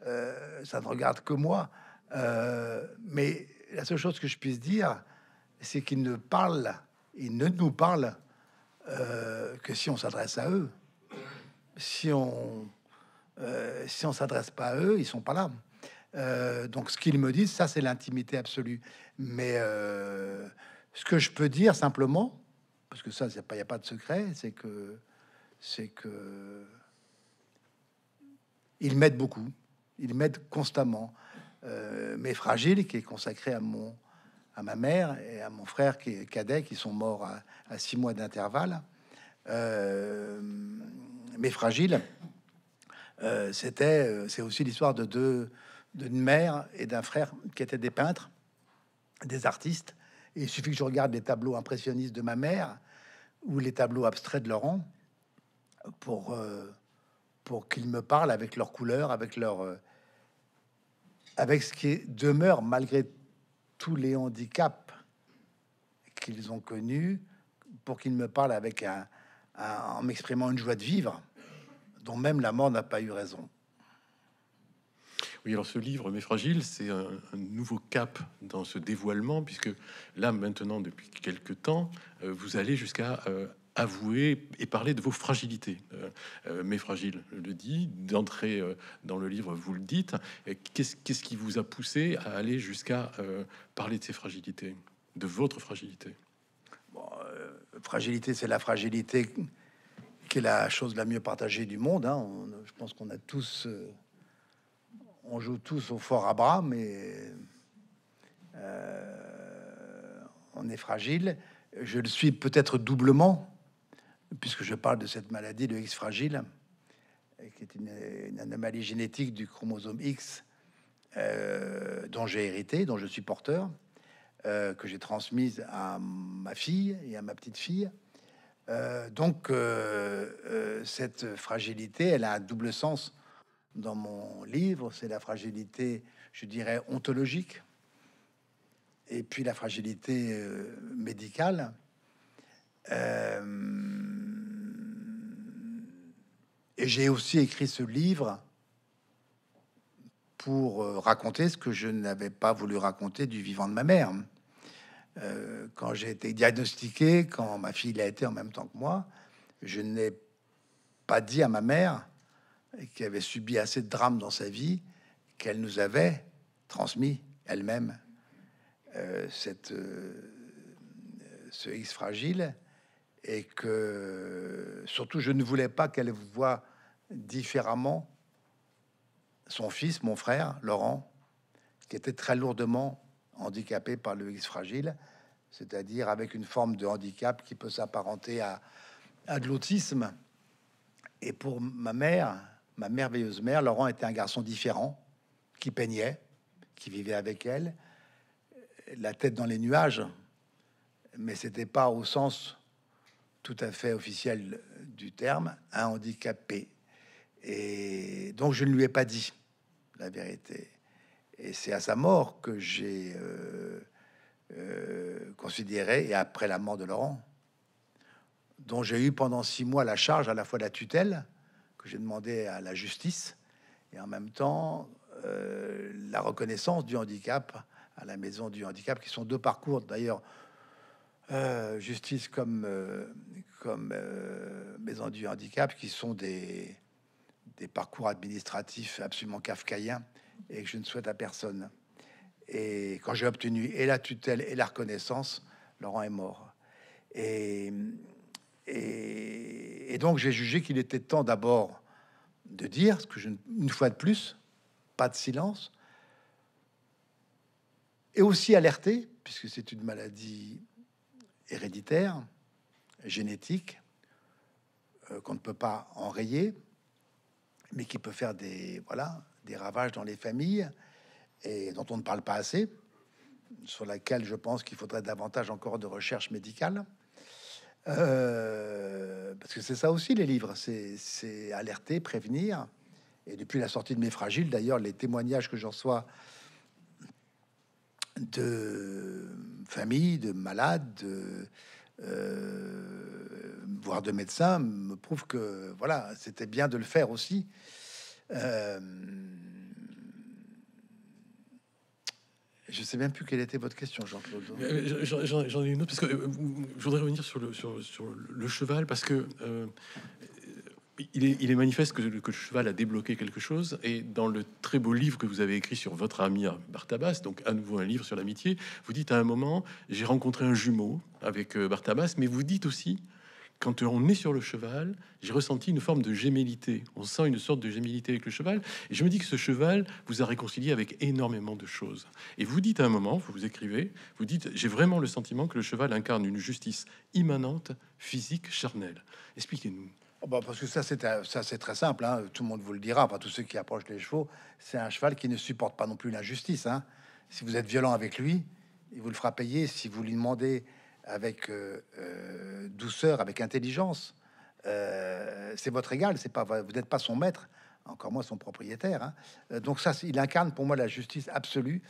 euh, ça ne regarde que moi. mais la seule chose que je puisse dire, c'est qu'ils ne parlent, ils ne nous parlent euh, que si on s'adresse à eux. Si on euh, si on s'adresse pas à eux, ils sont pas là. Euh, donc ce qu'ils me disent, ça c'est l'intimité absolue. Mais euh, ce que je peux dire simplement, parce que ça, il n'y a, pas de secret, c'est que c'est que ils m'aident beaucoup, ils m'aident constamment. mais fragile, qui est consacré à mon à ma mère et à mon frère qui est cadet, qui sont morts à, six mois d'intervalle, euh, mais fragile euh, c'était, euh, c'est aussi l'histoire de deux, d'une mère et d'un frère qui étaient des peintres, des artistes. il suffit que je regarde les tableaux impressionnistes de ma mère ou les tableaux abstraits de Laurent pour pour qu'ils me parlent avec leurs couleurs, avec leur avec ce qui demeure malgré tout tous les handicaps qu'ils ont connus pour qu'ils me parlent avec un, en m'exprimant une joie de vivre dont même la mort n'a pas eu raison. Oui, alors ce livre, Mes Fragiles, c'est un, nouveau cap dans ce dévoilement, puisque là, maintenant, depuis quelques temps, euh, vous allez jusqu'à euh, avouer et parler de vos fragilités. Euh, euh, mais fragile, je le dis, d'entrer euh, dans le livre, vous le dites. Qu'est-ce qui vous a poussé à aller jusqu'à parler de ces fragilités, de votre fragilité Fragilité, c'est la fragilité qui est la chose la mieux partagée du monde. Hein. je pense qu'on a tous, on joue tous au fort à bras, mais on est fragile je le suis peut-être doublement puisque je parle de cette maladie, de X fragile, qui est une, anomalie génétique du chromosome X euh, dont j'ai hérité, dont je suis porteur, euh, que j'ai transmise à ma fille et à ma petite fille. Euh, donc, cette fragilité, elle a un double sens dans mon livre. C'est la fragilité, je dirais, ontologique, et puis la fragilité médicale. Euh, et j'ai aussi écrit ce livre pour euh, raconter ce que je n'avais pas voulu raconter du vivant de ma mère. Euh, quand j'ai été diagnostiqué, quand ma fille l'a été en même temps que moi, je n'ai pas dit à ma mère, qui avait subi assez de drames dans sa vie, qu'elle nous avait transmis elle-même euh, ce X fragile et que surtout je ne voulais pas qu'elle voit différemment son fils, mon frère Laurent, qui était très lourdement handicapé par le X fragile, c'est-à-dire avec une forme de handicap qui peut s'apparenter à, de l'autisme. Et pour ma mère, ma merveilleuse mère, Laurent était un garçon différent, qui peignait, qui vivait avec elle, la tête dans les nuages, mais c'était pas au sens tout à fait officiel du terme, un handicapé. Et donc je ne lui ai pas dit la vérité. Et c'est à sa mort que j'ai euh, euh, considéré, et après la mort de Laurent, dont j'ai eu pendant six mois la charge à la fois de la tutelle, que j'ai demandé à la justice, et en même temps euh, la reconnaissance du handicap à la maison du handicap, qui sont deux parcours d'ailleurs euh, justice comme, euh, comme euh, maison du handicap, qui sont des, des parcours administratifs absolument kafkaïens et que je ne souhaite à personne. Et quand j'ai obtenu et la tutelle et la reconnaissance, Laurent est mort. Et, et, et donc j'ai jugé qu'il était temps d'abord de dire ce que je, une fois de plus, pas de silence, et aussi alerter, puisque c'est une maladie héréditaire, génétique, euh, qu'on ne peut pas enrayer, mais qui peut faire des, voilà, des ravages dans les familles et dont on ne parle pas assez, sur laquelle je pense qu'il faudrait davantage encore de recherche médicale. Euh, parce que c'est ça aussi les livres, c'est alerter, prévenir. Et depuis la sortie de Mes Fragiles, d'ailleurs, les témoignages que j'en reçois de familles, de malades, euh, voire de médecins, me prouve que voilà, c'était bien de le faire aussi. Euh, je sais même plus quelle était votre question, Jean-Claude. Euh, j'en ai une autre parce que euh, je voudrais revenir sur le, sur, le cheval parce que il est, manifeste que, le cheval a débloqué quelque chose. Et dans le très beau livre que vous avez écrit sur votre ami Bartabas, donc à nouveau un livre sur l'amitié, vous dites à un moment J'ai rencontré un jumeau avec euh, Bartabas, mais vous dites aussi Quand on est sur le cheval, j'ai ressenti une forme de gémellité. On sent une sorte de gémellité avec le cheval. Et je me dis que ce cheval vous a réconcilié avec énormément de choses. Et vous dites à un moment, vous vous écrivez, vous dites J'ai vraiment le sentiment que le cheval incarne une justice immanente, physique, charnelle. Expliquez-nous. Ah bah, parce que ça, c'est euh, ça, c'est très simple. Hein. Tout le monde vous le dira. pas tous ceux qui approchent les chevaux, c'est un cheval qui ne supporte pas non plus l'injustice. Hein. Si vous êtes violent avec lui, il vous le fera payer. Si vous lui demandez avec euh, euh, douceur, avec intelligence, c'est votre égal. C'est pas vous n'êtes pas son maître, encore moins son propriétaire. Hein. Donc ça, il incarne pour moi la justice absolue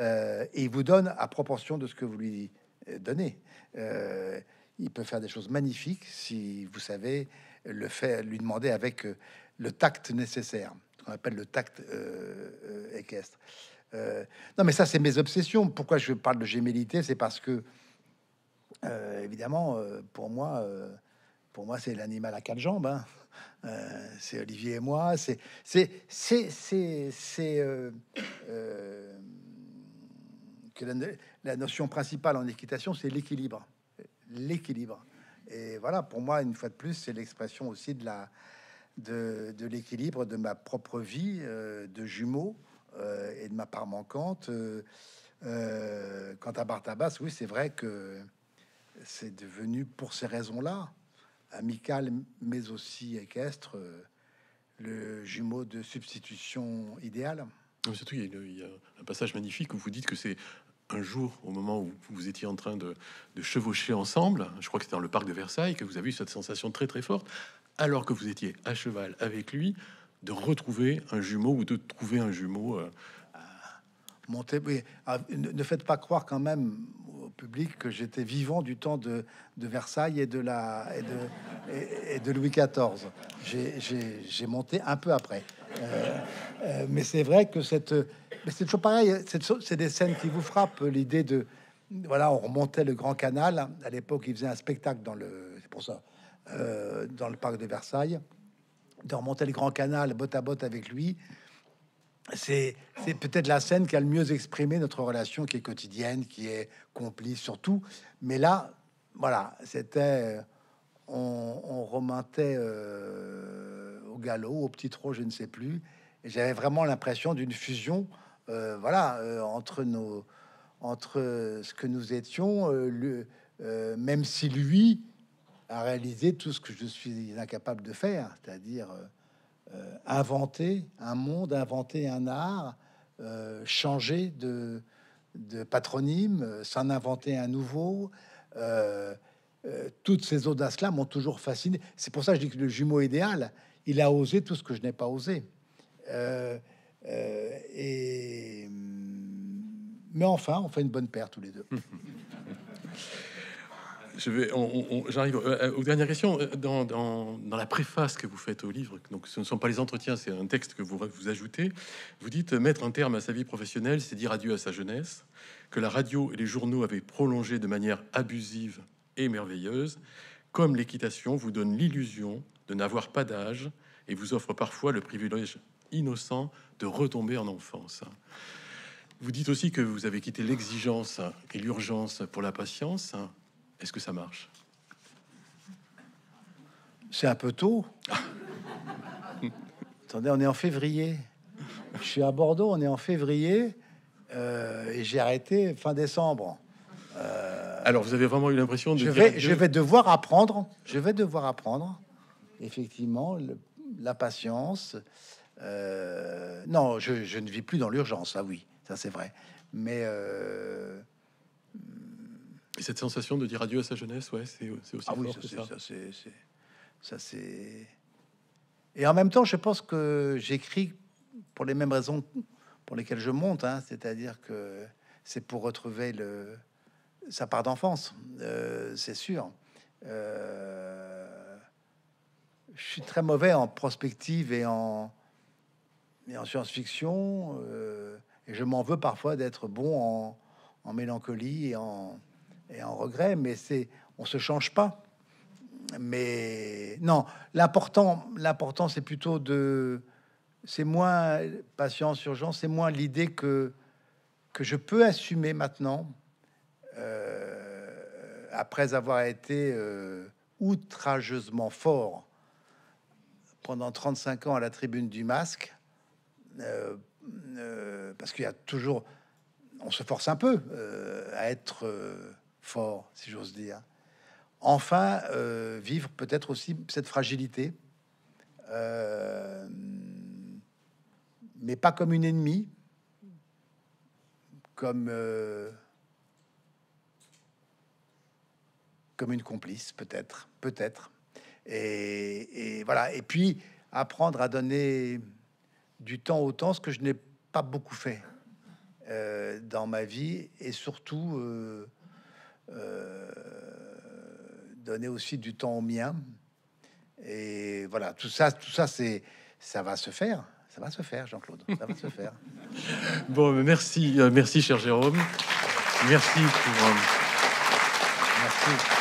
et il vous donne à proportion de ce que vous lui donnez. il peut faire des choses magnifiques si vous savez le fait, lui demander avec euh, le tact nécessaire, qu'on appelle le tact euh, euh, équestre. non, mais ça, c'est mes obsessions. Pourquoi je parle de gémellité C'est parce que, évidemment, pour moi, pour moi, c'est l'animal à quatre jambes. Hein. c'est Olivier et moi. C'est c'est c'est c'est que la, notion principale en équitation, c'est l'équilibre, l'équilibre et, voilà, pour moi, une fois de plus, c'est l'expression aussi de la de, l'équilibre de ma propre vie euh, de jumeau euh, et de ma part manquante. Euh, quant à Bartabas, oui, c'est vrai que c'est devenu pour ces raisons-là, amical mais aussi équestre, le jumeau de substitution idéal. Surtout, il y, a, un passage magnifique où vous dites que c'est un jour, au moment où vous étiez en train de, chevaucher ensemble, je crois que c'était dans le parc de Versailles, que vous avez eu cette sensation très très forte, alors que vous étiez à cheval avec lui, de retrouver un jumeau ou de trouver un jumeau. Euh, ah, Montez, ah, ne, faites pas croire quand même au public que j'étais vivant du temps de, Versailles et de, la, et de Louis XIV. J'ai monté un peu après. Euh, euh, mais c'est vrai que cette, c'est toujours pareil. C'est des scènes qui vous frappent. L'idée de, voilà, on remontait le Grand Canal. À l'époque, il faisait un spectacle dans le, c'est pour ça, euh, dans le parc de Versailles. De remonter le Grand Canal, botte à botte avec lui. C'est, c'est peut-être la scène qui a le mieux exprimé notre relation qui est quotidienne, qui est complice surtout. Mais là, voilà, c'était on, remontait euh, au galop, au petit trot, je ne sais plus. j'avais vraiment l'impression d'une fusion, euh, voilà, euh, entre nos, entre ce que nous étions, même si lui a réalisé tout ce que je suis incapable de faire, c'est-à-dire inventer un monde, inventer un art, changer de, de patronyme, s'en inventer un nouveau. Euh, toutes ces audaces-là m'ont toujours fasciné. C'est pour ça que je dis que le jumeau idéal, il a osé tout ce que je n'ai pas osé. Euh, euh, et... Hum, mais enfin, on fait une bonne paire tous les deux. (laughs) je vais, j'arrive aux dernières questions. Dans, dans, dans, la préface que vous faites au livre, donc ce ne sont pas les entretiens, c'est un texte que vous, vous ajoutez. Vous dites mettre un terme à sa vie professionnelle, c'est dire adieu à sa jeunesse, que la radio et les journaux avaient prolongé de manière abusive merveilleuse, comme l'équitation vous donne l'illusion de n'avoir pas d'âge et vous offre parfois le privilège innocent de retomber en enfance. Vous dites aussi que vous avez quitté l'exigence et l'urgence pour la patience. Est-ce que ça marche C'est un peu tôt. (laughs) Attendez, on est en février. Je suis à Bordeaux, on est en février euh, et j'ai arrêté fin décembre. Euh, alors, vous avez vraiment eu l'impression de. Je vais, je vais devoir apprendre. Je vais devoir apprendre. Effectivement, la patience. Euh, non, je, ne vis plus dans l'urgence. Ah oui, ça c'est vrai. Mais euh, cette sensation de dire adieu à sa jeunesse, ouais, c'est aussi ah fort ça, que ça. c'est, ça c'est. Et en même temps, je pense que j'écris pour les mêmes raisons pour lesquelles je monte, hein, c'est-à-dire que c'est pour retrouver le, ça part d'enfance, euh, c'est sûr. Euh, je suis très mauvais en prospective et en, en science-fiction, euh, et je m'en veux parfois d'être bon en, mélancolie et en, et en regret, mais c'est on se change pas. Mais non, l'important, l'important, c'est plutôt de, c'est moins patience, urgence, c'est moins l'idée que que je peux assumer maintenant euh, après avoir été euh, outrageusement fort pendant 35 ans à la tribune du masque, euh, parce qu'il y a toujours, on se force un peu à être fort, si j'ose dire. Enfin, vivre peut-être aussi cette fragilité mais pas comme une ennemie, comme comme une complice, peut-être, peut-être. Et, voilà. Et puis apprendre à donner du temps au temps, ce que je n'ai pas beaucoup fait euh, dans ma vie, et surtout euh, euh, donner aussi du temps au mien. Et voilà, tout ça, tout ça, c'est, ça va se faire. Ça va se faire, Jean-Claude. Ça va se faire. (laughs) Bon, merci, merci, cher Jérôme. Merci Merci.